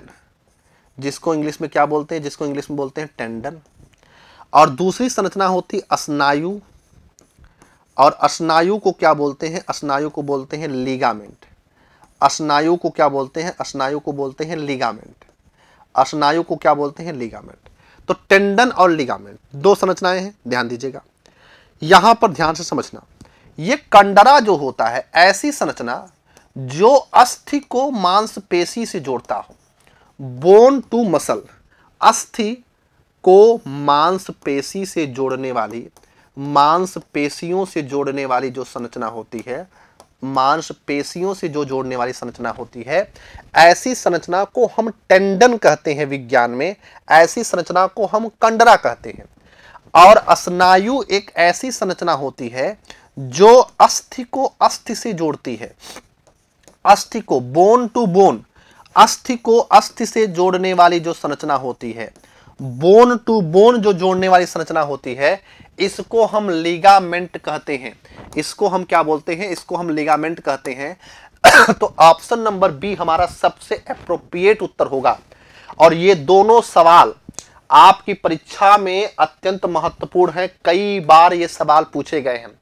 जिसको इंग्लिश में क्या बोलते हैं जिसको इंग्लिश में बोलते हैं टेंडन और दूसरी संरचना होती स्नायु और स्नायु को क्या बोलते हैं स्नायु को बोलते हैं लीगामेंट स्नायु को क्या बोलते हैं स्नायु को बोलते हैं लीगामेंट स्नायु को क्या बोलते हैं लीगामेंट तो टेंडन और लीगामेंट दो संरचनाएं हैं ध्यान दीजिएगा यहां पर ध्यान से समझना ये कंडरा जो होता है ऐसी संरचना जो अस्थि को मांसपेशी से जोड़ता हो बोन टू मसल अस्थि को मांसपेशी से जोड़ने वाली मांसपेशियों से जोड़ने वाली जो संरचना होती है मांसपेशियों से जो जोड़ने वाली संरचना होती है ऐसी संरचना को हम टेंडन कहते हैं विज्ञान में ऐसी संरचना को हम कंडरा कहते हैं और स्नायु एक ऐसी संरचना होती है जो अस्थि को अस्थि से जोड़ती है अस्थि को बोन टू बोन अस्थि को अस्थि से जोड़ने वाली जो संरचना होती है बोन टू बोन जो जोड़ने वाली संरचना होती है इसको हम लिगामेंट कहते हैं इसको हम क्या बोलते हैं इसको हम लिगामेंट कहते हैं तो ऑप्शन नंबर बी हमारा सबसे अप्रोप्रिएट उत्तर होगा और ये दोनों सवाल आपकी परीक्षा में अत्यंत महत्वपूर्ण है कई बार ये सवाल पूछे गए हैं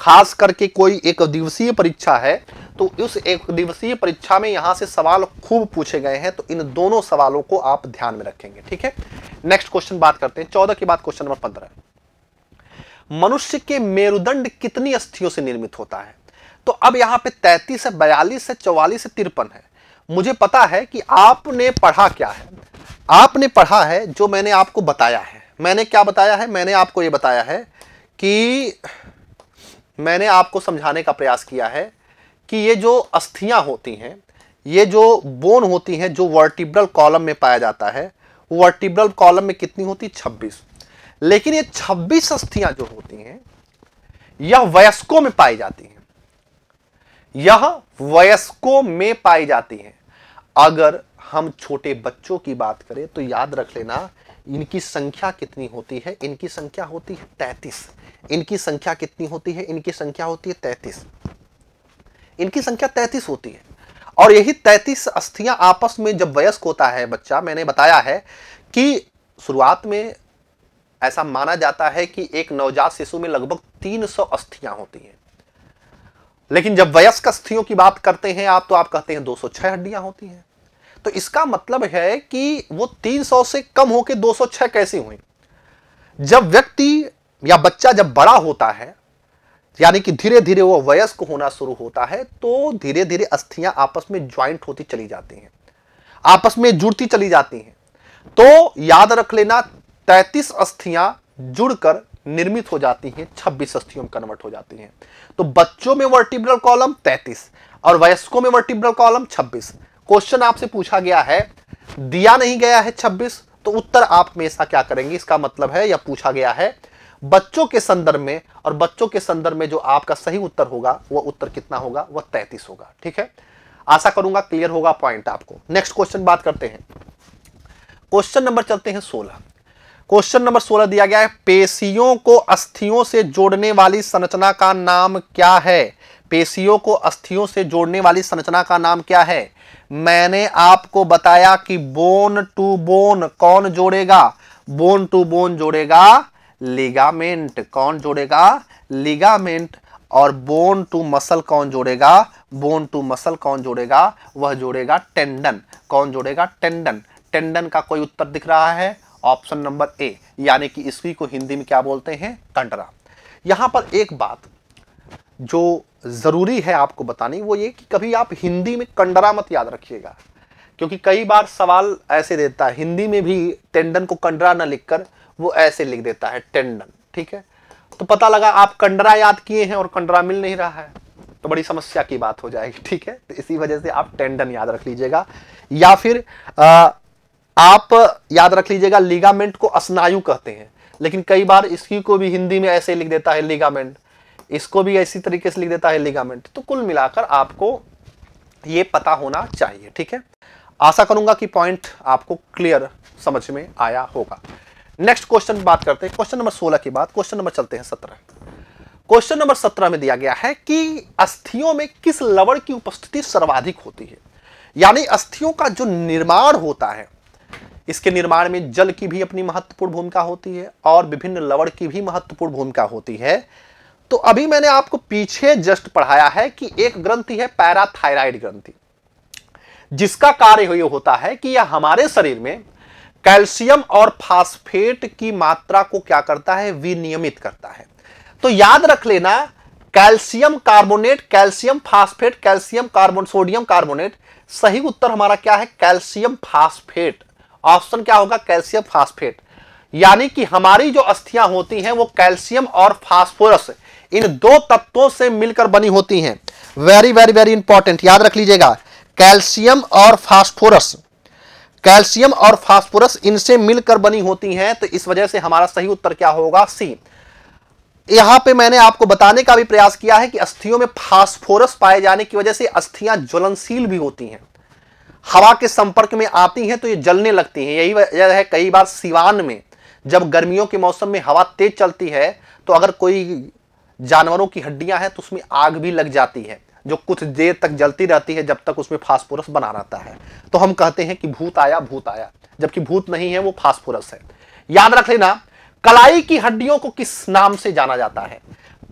खास करके कोई एक दिवसीय परीक्षा है तो उस एक दिवसीय परीक्षा में यहां से सवाल खूब पूछे गए हैं तो इन दोनों सवालों को आप ध्यान में रखेंगे ठीक है नेक्स्ट क्वेश्चन बात करते हैं चौदह के बाद क्वेश्चन नंबर पंद्रह मनुष्य के मेरुदंड कितनी अस्थियों से निर्मित होता है तो अब यहाँ पे तैतीस है बयालीस है चौवालीस है तिरपन है मुझे पता है कि आपने पढ़ा क्या है आपने पढ़ा है जो मैंने आपको बताया है मैंने क्या बताया है मैंने आपको ये बताया है कि मैंने आपको समझाने का प्रयास किया है कि ये जो अस्थियां होती हैं ये जो बोन होती हैं जो वर्टिब्रल कॉलम में पाया जाता है वर्टिब्रल कॉलम में कितनी होती छब्बीस लेकिन ये छब्बीस अस्थियां जो होती हैं यह वयस्कों में पाई जाती हैं यह वयस्कों में पाई जाती हैं अगर हम छोटे बच्चों की बात करें तो याद रख लेना इनकी संख्या कितनी होती है इनकी संख्या होती है तैतीस इनकी संख्या कितनी होती है इनकी संख्या होती है तैतीस इनकी संख्या तैतीस होती है और यही तैतीस अस्थियां आपस में जब वयस्क होता है बच्चा मैंने बताया है कि शुरुआत में ऐसा माना जाता है कि एक नवजात शिशु में लगभग 300 अस्थियां होती हैं लेकिन जब वयस्क अस्थियों की बात करते हैं आप तो आप कहते हैं 206 हड्डियां होती हैं तो इसका मतलब है कि वो 300 से कम होकर 206 कैसे हुई जब व्यक्ति या बच्चा जब बड़ा होता है यानी कि धीरे धीरे वो वयस्क होना शुरू होता है तो धीरे धीरे अस्थियां आपस में ज्वाइंट होती चली जाती हैं आपस में जुड़ती चली जाती हैं तो याद रख लेना तैतीस अस्थियां जुड़कर निर्मित हो जाती हैं 26 अस्थियों में कन्वर्ट हो जाती हैं तो बच्चों में वर्टिब्रल कॉलम 33 और वयस्कों में वर्टिब्रल कॉलम 26 क्वेश्चन आपसे पूछा गया है दिया नहीं गया है 26 तो उत्तर आप हमेशा क्या करेंगे इसका मतलब है या पूछा गया है बच्चों के संदर्भ में और बच्चों के संदर्भ में जो आपका सही उत्तर होगा वह उत्तर कितना होगा वह तैतीस होगा ठीक है आशा करूंगा क्लियर होगा पॉइंट आपको नेक्स्ट क्वेश्चन बात करते हैं क्वेश्चन नंबर चलते हैं सोलह क्वेश्चन नंबर सोलह दिया गया है पेशियों को अस्थियों से जोड़ने वाली संरचना का नाम क्या है पेशियों को अस्थियों से जोड़ने वाली संरचना का नाम क्या है मैंने आपको बताया कि बोन टू बोन कौन जोड़ेगा बोन टू बोन जोड़ेगा लिगामेंट कौन जोड़ेगा लिगामेंट और बोन टू मसल कौन जोड़ेगा बोन टू मसल कौन जोड़ेगा वह जोड़ेगा टेंडन कौन जोड़ेगा टेंडन टेंडन का कोई उत्तर दिख रहा है ऑप्शन नंबर ए यानी कि इसकी को हिंदी में क्या बोलते हैं कंडरा यहां पर एक बात जो ज़रूरी है आपको बतानी वो ये कि कभी आप हिंदी में कंडरा मत याद रखिएगा क्योंकि कई बार सवाल ऐसे देता है हिंदी में भी टेंडन को कंडरा ना लिखकर वो ऐसे लिख देता है टेंडन ठीक है तो पता लगा आप कंडरा याद किए हैं और कंडरा मिल नहीं रहा है तो बड़ी समस्या की बात हो जाएगी ठीक है तो इसी वजह से आप टेंडन याद रख लीजिएगा या फिर आ, आप याद रख लीजिएगा लिगामेंट को स्नायु कहते हैं लेकिन कई बार इसकी को भी हिंदी में ऐसे लिख देता है लिगामेंट इसको भी इसी तरीके से लिख देता है लिगामेंट तो कुल मिलाकर आपको ये पता होना चाहिए ठीक है आशा करूंगा कि पॉइंट आपको क्लियर समझ में आया होगा नेक्स्ट क्वेश्चन बात करते हैं क्वेश्चन नंबर 16 की बात क्वेश्चन नंबर चलते हैं 17 क्वेश्चन नंबर 17 में दिया गया है कि अस्थियों में किस लवण की उपस्थिति सर्वाधिक होती है यानी अस्थियों का जो निर्माण होता है इसके निर्माण में जल की भी अपनी महत्वपूर्ण भूमिका होती है और विभिन्न लवण की भी महत्वपूर्ण भूमिका होती है तो अभी मैंने आपको पीछे जस्ट पढ़ाया है कि एक ग्रंथि है पैराथायराइड ग्रंथि जिसका कार्य ये होता है कि यह हमारे शरीर में कैल्शियम और फास्फेट की मात्रा को क्या करता है विनियमित करता है तो याद रख लेना calcium carbonate calcium phosphate calcium carbon sodium carbonate सही उत्तर हमारा क्या है कैल्शियम फास्फेट ऑप्शन क्या होगा कैल्शियम फास्फेट यानी कि हमारी जो अस्थियां होती हैं वो कैल्शियम और फास्फोरस इन दो तत्वों से मिलकर बनी होती हैं वेरी वेरी वेरी इंपॉर्टेंट याद रख लीजिएगा कैल्शियम और फास्फोरस कैल्शियम और फास्फोरस इनसे मिलकर बनी होती हैं तो इस वजह से हमारा सही उत्तर क्या होगा सी यहां पे मैंने आपको बताने का भी प्रयास किया है कि अस्थियों में फास्फोरस पाए जाने की वजह से अस्थियां ज्वलनशील भी होती हैं हवा के संपर्क में आती हैं तो ये जलने लगती हैं यही वजह है कई बार सिवान में जब गर्मियों के मौसम में हवा तेज चलती है तो अगर कोई जानवरों की हड्डियां हैं तो उसमें आग भी लग जाती है जो कुछ देर तक जलती रहती है जब तक उसमें फास्फोरस बना रहता है तो हम कहते हैं कि भूत आया भूत आया जबकि भूत नहीं है वो फास्फोरस है याद रख लेना कलाई की हड्डियों को किस नाम से जाना जाता है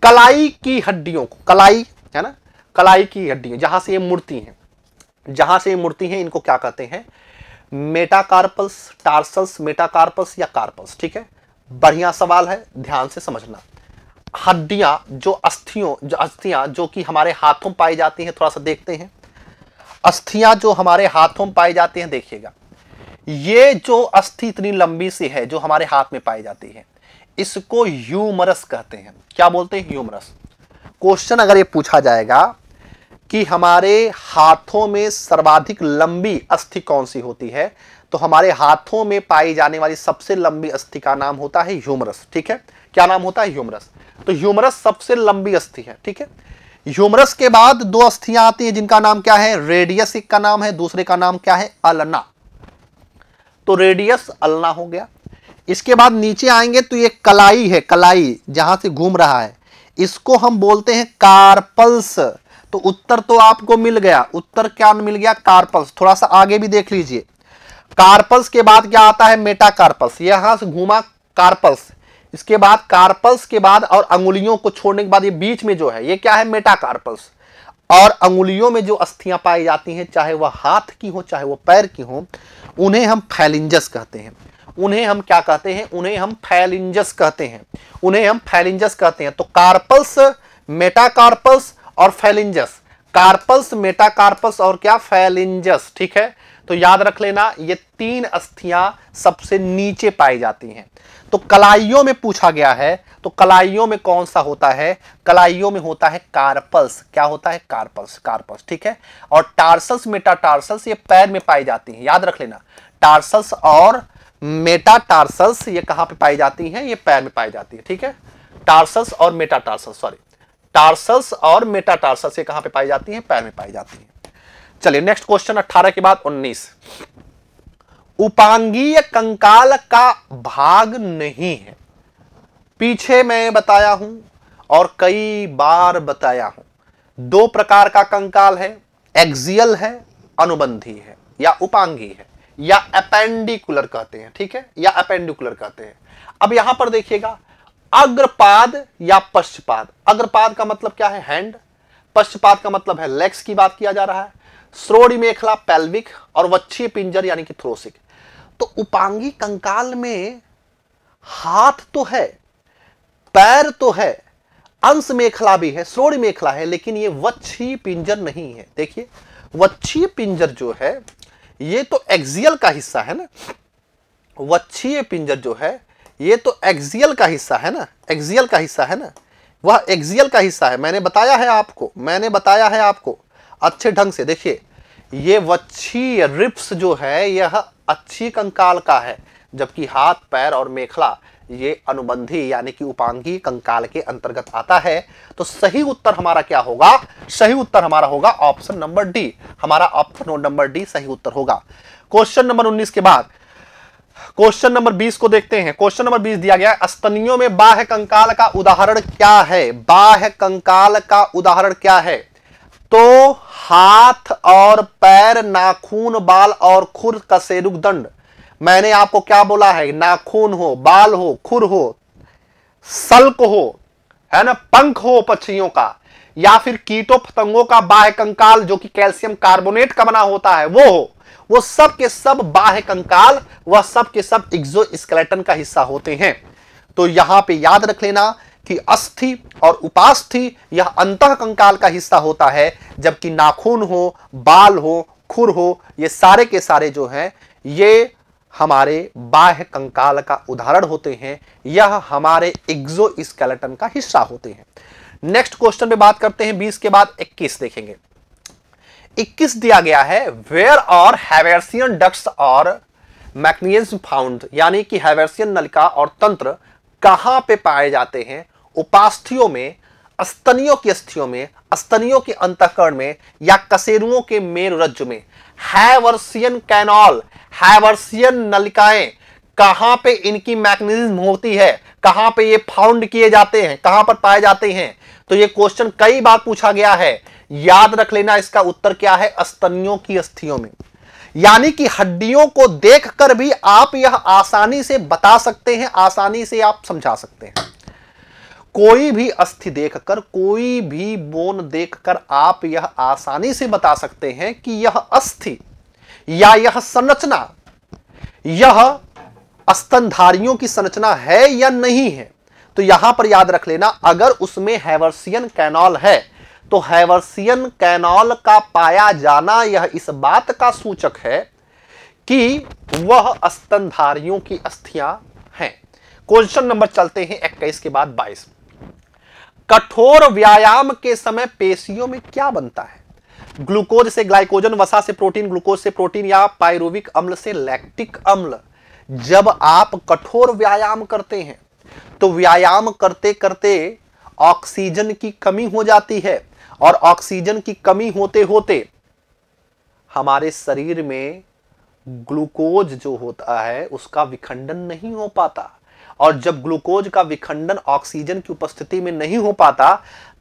कलाई की हड्डियों को कलाई है ना कलाई की हड्डियां जहां से ये मूर्ति है जहां से ये मूर्ति है इनको क्या कहते हैं मेटाकार्पल्स टार्सल्स मेटाकार्पल्स या कार्पल्स ठीक है बढ़िया सवाल है ध्यान से समझना हड्डियां जो अस्थियों जो अस्थियां जो कि हमारे हाथों पाई जाती हैं थोड़ा सा देखते हैं अस्थियां जो हमारे हाथों पाई जाती हैं देखिएगा ये जो अस्थि इतनी लंबी सी है जो हमारे हाथ में पाई जाती है इसको ह्यूमरस कहते हैं क्या बोलते हैं ह्यूमरस क्वेश्चन अगर ये पूछा जाएगा कि हमारे हाथों में सर्वाधिक लंबी अस्थि कौन सी होती है तो हमारे हाथों में पाई जाने वाली सबसे लंबी अस्थि का नाम होता है ह्यूमरस ठीक है क्या नाम होता है ह्यूमरस तो ह्यूमरस सबसे लंबी अस्थि है ठीक है ह्यूमरस के बाद दो अस्थियां आती हैं जिनका नाम क्या है रेडियस एक का नाम है दूसरे का नाम क्या है अलना तो रेडियस अलना हो गया इसके बाद नीचे आएंगे तो ये कलाई है कलाई जहां से घूम रहा है इसको हम बोलते हैं कार्पल्स तो उत्तर तो आपको मिल गया उत्तर क्या मिल गया कार्पल्स थोड़ा सा आगे भी देख लीजिए कार्पल्स के बाद क्या आता है मेटा कार्पल्स यहां से घूमा कार्पल्स इसके बाद कार्पल्स के बाद और अंगुलियों को छोड़ने के बाद ये बीच में जो है ये क्या है मेटाकार्पल्स और अंगुलियों में जो अस्थियां पाई जाती हैं चाहे वह हाथ की हो चाहे वह पैर की हो उन्हें हम फैलिंजस कहते हैं उन्हें हम क्या कहते हैं उन्हें हम फैलिंजस कहते हैं उन्हें हम फैलिंजस कहते हैं तो कार्पल्स मेटाकार्पल्स और फैलिंजस कार्पल्स मेटाकार्पल्स और क्या फैलिंजस ठीक है तो याद रख लेना ये तीन अस्थियां सबसे नीचे पाई जाती हैं तो कलाइयों में पूछा गया है तो कलाइयों में कौन सा होता है कलाइयों में होता है कार्पल्स क्या होता है कार्पल्स कार्पल्स ठीक है और टार्सल्स मेटाटार्सल्स ये पैर में पाई जाती हैं याद रख लेना टार्सल्स और मेटाटार्सल्स ये कहां पे पाई जाती हैं ये पैर में पाई जाती है ठीक है टार्सल्स और मेटाटार्सल्स सॉरी टार्सल्स और मेटाटार्सल्स ये कहां पे पाई जाती हैं पैर में पाई जाती है चलिए नेक्स्ट क्वेश्चन अट्ठारह के बाद उन्नीस उपांगीय कंकाल का भाग नहीं है पीछे मैं बताया हूं और कई बार बताया हूं दो प्रकार का कंकाल है एक्सियल है अनुबंधी है या उपांगी है या अपेंडिकुलर कहते हैं ठीक है या अपेंडिकुलर कहते हैं अब यहां पर देखिएगा अग्रपाद या पश्चपाद अग्रपाद का मतलब क्या है हैंड पश्चपाद का मतलब है लेग्स की बात किया जा रहा है श्रोणी मेखला पेल्विक और वच्छी पिंजर यानी कि थ्रोसिक तो उपांगी कंकाल में हाथ तो है पैर तो है अंश मेखला भी है सोड़ मेखला है लेकिन ये वच्छी पिंजर नहीं है देखिए वच्छी पिंजर जो है ये तो एक्सियल का हिस्सा है ना वच्छी पिंजर जो है ये तो एक्सियल का हिस्सा है ना एक्सियल का हिस्सा है ना वह एक्सियल का हिस्सा है मैंने बताया है आपको मैंने बताया है आपको अच्छे ढंग से देखिए ये वच्छी रिप्स जो है यह अच्छी कंकाल का है जबकि हाथ पैर और मेखला ये अनुबंधी यानी कि उपांगी कंकाल के अंतर्गत आता है तो सही उत्तर हमारा क्या होगा सही उत्तर हमारा होगा ऑप्शन नंबर डी हमारा ऑप्शन नंबर डी सही उत्तर होगा क्वेश्चन नंबर 19 के बाद क्वेश्चन नंबर 20 को देखते हैं क्वेश्चन नंबर 20 दिया गया अस्तनियों स्तनियों में बाह्य कंकाल का उदाहरण क्या है बाह्य कंकाल का उदाहरण क्या है तो हाथ और पैर नाखून बाल और खुर कसेरुक दंड मैंने आपको क्या बोला है नाखून हो बाल हो खुर हो सल्क हो है ना पंख हो पक्षियों का या फिर कीटो पतंगों का बाह्य कंकाल जो कि कैल्शियम कार्बोनेट का बना होता है वो हो वो सब के सब बाह्य कंकाल वह सब के सब इग्जो स्केलेटन का हिस्सा होते हैं तो यहां पे याद रख लेना कि अस्थि और उपास्थि यह अंत कंकाल का हिस्सा होता है जबकि नाखून हो बाल हो खुर हो ये सारे के सारे जो हैं ये हमारे बाह्य कंकाल का उदाहरण होते हैं यह हमारे एग्जो स्केलेटन का हिस्सा होते हैं नेक्स्ट क्वेश्चन पे बात करते हैं 20 के बाद 21 देखेंगे 21 दिया गया है वेयर और हैवेर्सियन डक्स और मैग्नियम फाउंड यानी कि हैवेर्सियन नलिका और तंत्र कहां पे पाए जाते हैं उपास्थियों में अस्तनियों की अस्थियों में स्तनियों के अंतकरण में या कसेरुओं के मेरुरज्जु में हैवर्सियन कैनॉल हैवर्सियन नलिकाएं कहां पे इनकी मैकेनिज्म होती है कहां पे ये फाउंड किए जाते हैं कहां पर पाए जाते हैं तो ये क्वेश्चन कई बार पूछा गया है याद रख लेना इसका उत्तर क्या है अस्तनियों की अस्थियों में यानी कि हड्डियों को देखकर भी आप यह आसानी से बता सकते हैं आसानी से आप समझा सकते हैं कोई भी अस्थि देखकर कोई भी बोन देखकर आप यह आसानी से बता सकते हैं कि यह अस्थि या यह संरचना यह अस्तनधारियों की संरचना है या नहीं है तो यहां पर याद रख लेना अगर उसमें हैवर्सियन कैनॉल है तो हैवर्सियन कैनॉल का पाया जाना यह इस बात का सूचक है कि वह अस्तनधारियों की अस्थियां हैं क्वेश्चन नंबर चलते हैं इक्कीस के बाद बाईस कठोर व्यायाम के समय पेशियों में क्या बनता है ग्लूकोज से ग्लाइकोजन वसा से प्रोटीन ग्लूकोज से प्रोटीन या पायरोविक अम्ल से लैक्टिक अम्ल जब आप कठोर व्यायाम करते हैं तो व्यायाम करते करते ऑक्सीजन की कमी हो जाती है और ऑक्सीजन की कमी होते होते हमारे शरीर में ग्लूकोज जो होता है उसका विखंडन नहीं हो पाता और जब ग्लूकोज का विखंडन ऑक्सीजन की उपस्थिति में नहीं हो पाता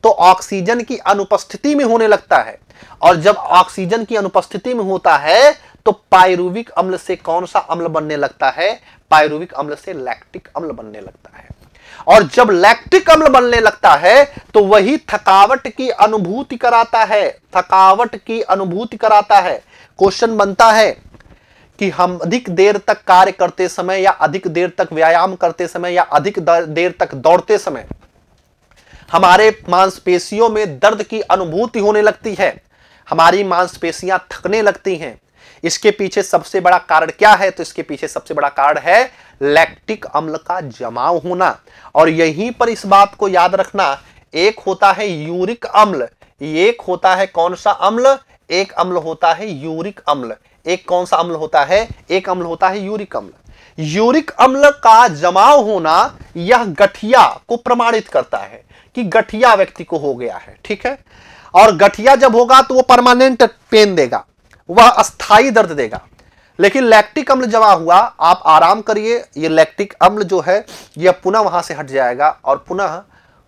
तो ऑक्सीजन की अनुपस्थिति में होने लगता है और जब ऑक्सीजन की अनुपस्थिति में होता है तो पायरुविक अम्ल से कौन सा अम्ल बनने लगता है पायरुविक अम्ल से लैक्टिक अम्ल बनने लगता है और जब लैक्टिक अम्ल बनने लगता है तो वही थकावट की अनुभूति कराता है थकावट की अनुभूति कराता है क्वेश्चन बनता है कि हम अधिक देर तक कार्य करते समय या अधिक देर तक व्यायाम करते समय या अधिक देर तक दौड़ते समय हमारे मांसपेशियों में दर्द की अनुभूति होने लगती है हमारी मांसपेशियां थकने लगती हैं इसके पीछे सबसे बड़ा कारण क्या है तो इसके पीछे सबसे बड़ा कारण है लैक्टिक अम्ल का जमाव होना और यहीं पर इस बात को याद रखना एक होता है यूरिक अम्ल एक होता है कौन सा अम्ल एक अम्ल होता है यूरिक अम्ल एक कौन सा अम्ल होता है एक अम्ल होता है यूरिक अम्ल यूरिक अम्ल का जमाव होना यह गठिया को प्रमाणित करता है कि गठिया व्यक्ति को हो गया है ठीक है और गठिया जब होगा तो वह परमानेंट पेन देगा वह अस्थाई दर्द देगा लेकिन लैक्टिक अम्ल जमा हुआ आप आराम करिए यह लैक्टिक अम्ल जो है यह पुनः वहां से हट जाएगा और पुनः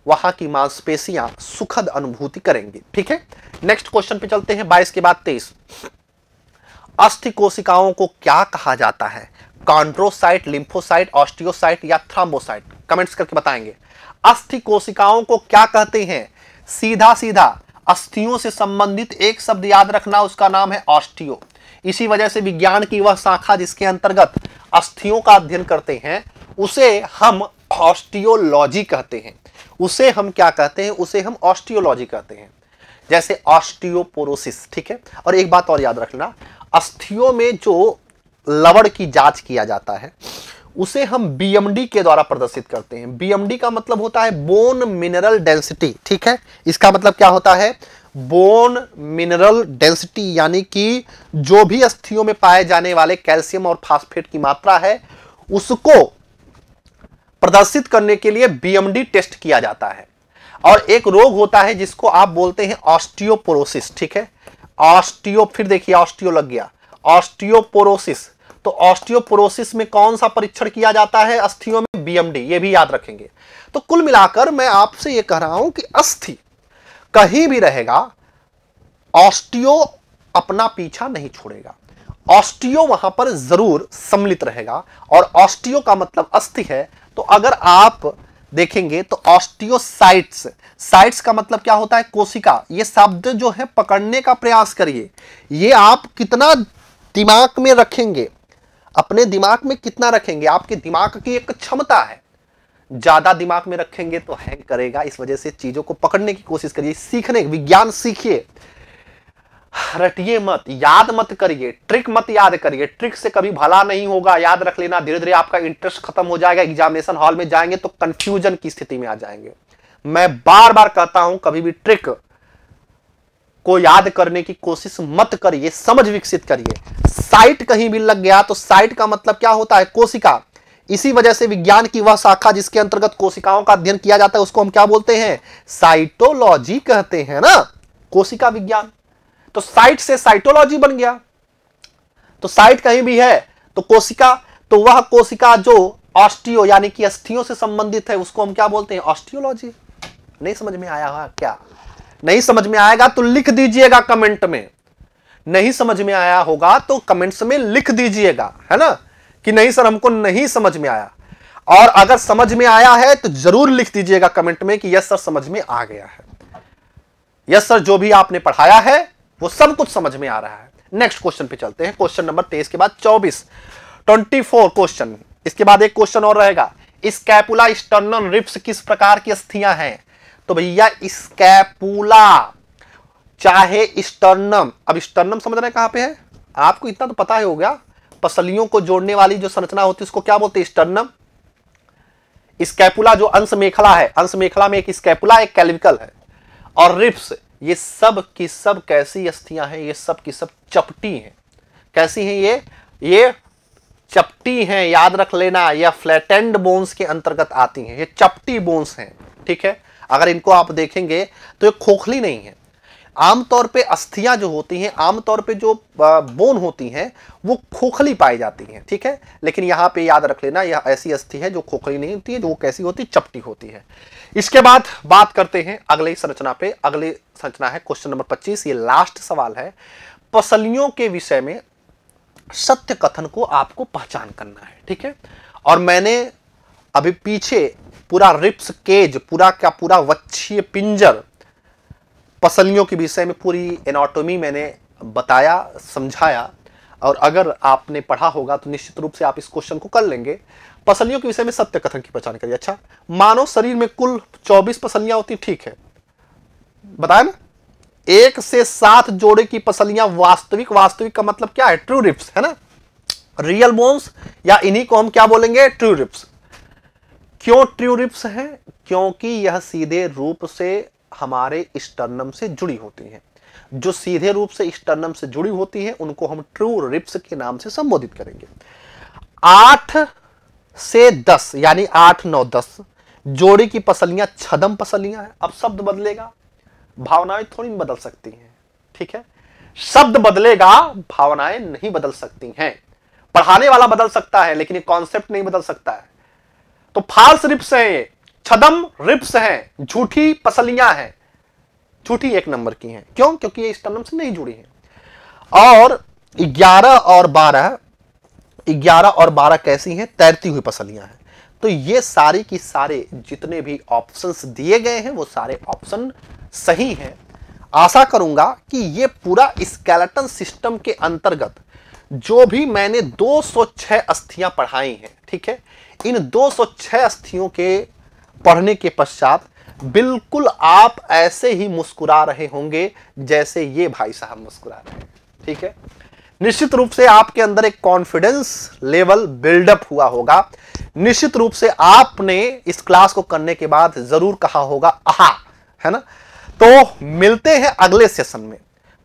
वहां की मांसपेशियां सुखद अनुभूति करेंगी ठीक है नेक्स्ट क्वेश्चन पे चलते हैं बाईस के बाद तेईस अस्थि कोशिकाओं को क्या कहा जाता है कॉन्ड्रोसाइट लिम्फोसाइट ऑस्टियोसाइट या थ्राम्बोसाइट कमेंट्स करके बताएंगे अस्थि कोशिकाओं को क्या कहते हैं सीधा सीधा अस्थियों से संबंधित एक शब्द याद रखना उसका नाम है ऑस्टियो इसी वजह से विज्ञान की वह शाखा जिसके अंतर्गत अस्थियों का अध्ययन करते हैं उसे हम ऑस्टियोलॉजी कहते हैं उसे हम क्या कहते हैं उसे हम ऑस्टियोलॉजी कहते हैं जैसे ऑस्टियोपोरोसिस ठीक है और एक बात और याद रखना अस्थियों में जो लवड़ की जांच किया जाता है उसे हम बीएमडी के द्वारा प्रदर्शित करते हैं बीएमडी का मतलब होता है बोन मिनरल डेंसिटी ठीक है इसका मतलब क्या होता है बोन मिनरल डेंसिटी यानी कि जो भी अस्थियों में पाए जाने वाले कैल्शियम और फास्फेट की मात्रा है उसको प्रदर्शित करने के लिए बीएमडी टेस्ट किया जाता है और एक रोग होता है जिसको आप बोलते हैं ऑस्टियोपोरोसिस ठीक है ऑस्टियो फिर देखिए ऑस्टियो लग गया ऑस्टियोपोरोसिस तो ऑस्टियोपोरोसिस में कौन सा परीक्षण किया जाता है अस्थियों में बीएमडी ये भी याद रखेंगे तो कुल मिलाकर मैं आपसे ये कह रहा हूं कि अस्थि कहीं भी रहेगा ऑस्टियो अपना पीछा नहीं छोड़ेगा ऑस्टियो वहां पर जरूर सम्मिलित रहेगा और ऑस्टियो का मतलब अस्थि है तो अगर आप देखेंगे तो ऑस्टियोसाइट्स साइट्स का मतलब क्या होता है कोशिका ये शब्द जो है पकड़ने का प्रयास करिए ये आप कितना दिमाग में रखेंगे अपने दिमाग में कितना रखेंगे आपके दिमाग की एक क्षमता है ज़्यादा दिमाग में रखेंगे तो हैंग करेगा इस वजह से चीज़ों को पकड़ने की कोशिश करिए सीखने विज्ञान सीखिए रटिए मत याद मत करिए ट्रिक मत याद करिए ट्रिक से कभी भला नहीं होगा याद रख लेना धीरे धीरे आपका इंटरेस्ट खत्म हो जाएगा एग्जामिनेशन हॉल में जाएंगे तो कंफ्यूजन की स्थिति में आ जाएंगे मैं बार बार कहता हूं कभी भी ट्रिक को याद करने की कोशिश मत करिए समझ विकसित करिए साइट कहीं भी लग गया तो साइट का मतलब क्या होता है कोशिका इसी वजह से विज्ञान की वह शाखा जिसके अंतर्गत कोशिकाओं का अध्ययन किया जाता है उसको हम क्या बोलते हैं साइटोलॉजी कहते हैं ना कोशिका विज्ञान तो साइट से साइटोलॉजी बन गया तो साइट कहीं भी है तो कोशिका तो वह कोशिका जो ऑस्टियो यानी कि अस्थियों से संबंधित है उसको हम क्या बोलते हैं ऑस्टियोलॉजी नहीं समझ में आया हुआ क्या नहीं समझ में आएगा तो लिख दीजिएगा कमेंट में नहीं समझ में आया होगा तो कमेंट्स में लिख दीजिएगा है ना कि नहीं सर हमको नहीं समझ में आया और अगर समझ में आया है तो जरूर लिख दीजिएगा कमेंट में कि यस सर समझ में आ गया है यस सर जो भी आपने पढ़ाया है वो सब कुछ समझ में आ रहा है नेक्स्ट क्वेश्चन पे चलते हैं क्वेश्चन नंबर तेईस के बाद चौबीस ट्वेंटी फोर क्वेश्चन इसके बाद एक क्वेश्चन और रहेगा कैपुला स्टर्नल रिप्स किस प्रकार की अस्थियां हैं तो भैया स्कैपूला चाहे स्टर्नम अब स्टर्नम समझ रहे कहां पे है आपको इतना तो पता ही हो गया पसलियों को जोड़ने वाली जो संरचना होती है उसको क्या बोलते हैं स्टर्नम स्कैपुला जो अंश मेखला है अंश मेखला में एक स्कैपुला एक कैल्विकल है और रिप्स ये सब की सब कैसी अस्थियां हैं ये सब की सब चपटी हैं कैसी हैं ये ये चपटी हैं याद रख लेना या फ्लैटेंड बोन्स के अंतर्गत आती हैं ये चपटी बोन्स हैं ठीक है अगर इनको आप देखेंगे तो ये खोखली नहीं है आमतौर पे अस्थियां जो होती हैं आमतौर पे जो बोन होती हैं वो खोखली पाई जाती हैं ठीक है लेकिन यहाँ पे याद रख लेना यह ऐसी अस्थि है जो खोखली नहीं होती है जो कैसी होती है चपटी होती है इसके बाद बात करते हैं अगले संरचना पे अगले संरचना है क्वेश्चन नंबर पच्चीस ये लास्ट सवाल है पसलियों के विषय में सत्य कथन को आपको पहचान करना है ठीक है और मैंने अभी पीछे पूरा रिप्स केज पूरा क्या पूरा वच्छीय पिंजर पसलियों के विषय में पूरी एनाटोमी मैंने बताया समझाया और अगर आपने पढ़ा होगा तो निश्चित रूप से आप इस क्वेश्चन को कर लेंगे पसलियों के विषय में सत्य कथन की पहचान करिए अच्छा मानव शरीर में कुल 24 पसलियां होती ठीक है बताया ना एक से सात जोड़े की पसलियां वास्तविक वास्तविक का मतलब क्या है ट्रू रिप्स है ना रियल बोन्स या इन्हीं को हम क्या बोलेंगे ट्रू रिप्स क्यों ट्रू रिप्स हैं क्योंकि यह सीधे रूप से हमारे स्टर्नम से जुड़ी होती हैं जो सीधे रूप से स्टर्नम से जुड़ी होती है उनको हम ट्रू रिप्स के नाम से संबोधित करेंगे आठ से दस यानी आठ नौ दस जोड़ी की पसलियां छदम पसलियां हैं अब शब्द बदलेगा भावनाएं थोड़ी बदल सकती हैं ठीक है शब्द बदलेगा भावनाएं नहीं बदल सकती हैं पढ़ाने वाला बदल सकता है लेकिन कॉन्सेप्ट नहीं बदल सकता है तो फाल्स रिप्स हैं ये छदम रिप्स हैं झूठी पसलियां हैं झूठी एक नंबर की हैं क्यों क्योंकि ये स्टर्नम से नहीं जुड़ी हैं और 11 और 12 11 और 12 कैसी हैं तैरती हुई पसलियां हैं तो ये सारी की सारे जितने भी ऑप्शंस दिए गए हैं वो सारे ऑप्शन सही हैं आशा करूंगा कि ये पूरा स्केलेटन सिस्टम के अंतर्गत जो भी मैंने 206 अस्थियां पढ़ाई हैं ठीक है इन 206 अस्थियों के पढ़ने के पश्चात बिल्कुल आप ऐसे ही मुस्कुरा रहे होंगे जैसे ये भाई साहब मुस्कुरा रहे हैं ठीक है निश्चित रूप से आपके अंदर एक कॉन्फिडेंस लेवल बिल्डअप हुआ होगा निश्चित रूप से आपने इस क्लास को करने के बाद जरूर कहा होगा आहा है ना तो मिलते हैं अगले सेशन में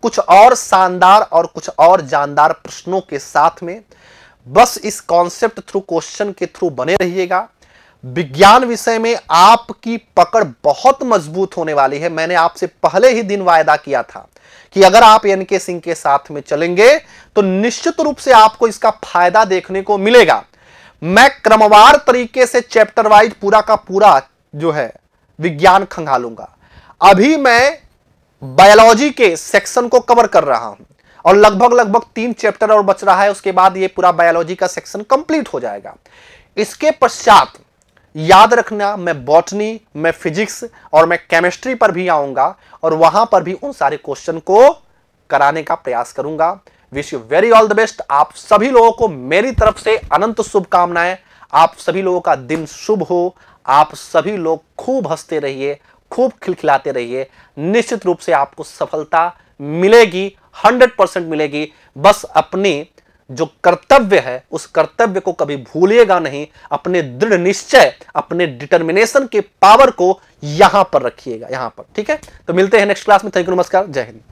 कुछ और शानदार और कुछ और जानदार प्रश्नों के साथ में बस इस कॉन्सेप्ट थ्रू क्वेश्चन के थ्रू बने रहिएगा विज्ञान विषय में आपकी पकड़ बहुत मजबूत होने वाली है मैंने आपसे पहले ही दिन वायदा किया था कि अगर आप एन के सिंह के साथ में चलेंगे तो निश्चित रूप से आपको इसका फायदा देखने को मिलेगा मैं क्रमवार तरीके से चैप्टर वाइज पूरा का पूरा जो है विज्ञान खंगालूंगा अभी मैं बायोलॉजी के सेक्शन को कवर कर रहा हूं और लगभग लगभग तीन चैप्टर और बच रहा है उसके बाद ये पूरा बायोलॉजी का सेक्शन कंप्लीट हो जाएगा इसके पश्चात याद रखना मैं बॉटनी मैं फिजिक्स और मैं केमिस्ट्री पर भी आऊंगा और वहां पर भी उन सारे क्वेश्चन को कराने का प्रयास करूंगा wish you very all the best आप सभी लोगों को मेरी तरफ से अनंत शुभकामनाएं आप सभी लोगों का दिन शुभ हो आप सभी लोग खूब हंसते रहिए खूब खिलखिलाते रहिए निश्चित रूप से आपको सफलता मिलेगी हंड्रेड परसेंट मिलेगी बस अपने जो कर्तव्य है उस कर्तव्य को कभी भूलिएगा नहीं अपने दृढ़ निश्चय अपने डिटर्मिनेशन के पावर को यहां पर रखिएगा यहां पर ठीक है तो मिलते हैं नेक्स्ट क्लास में थैंक यू नमस्कार जय हिंद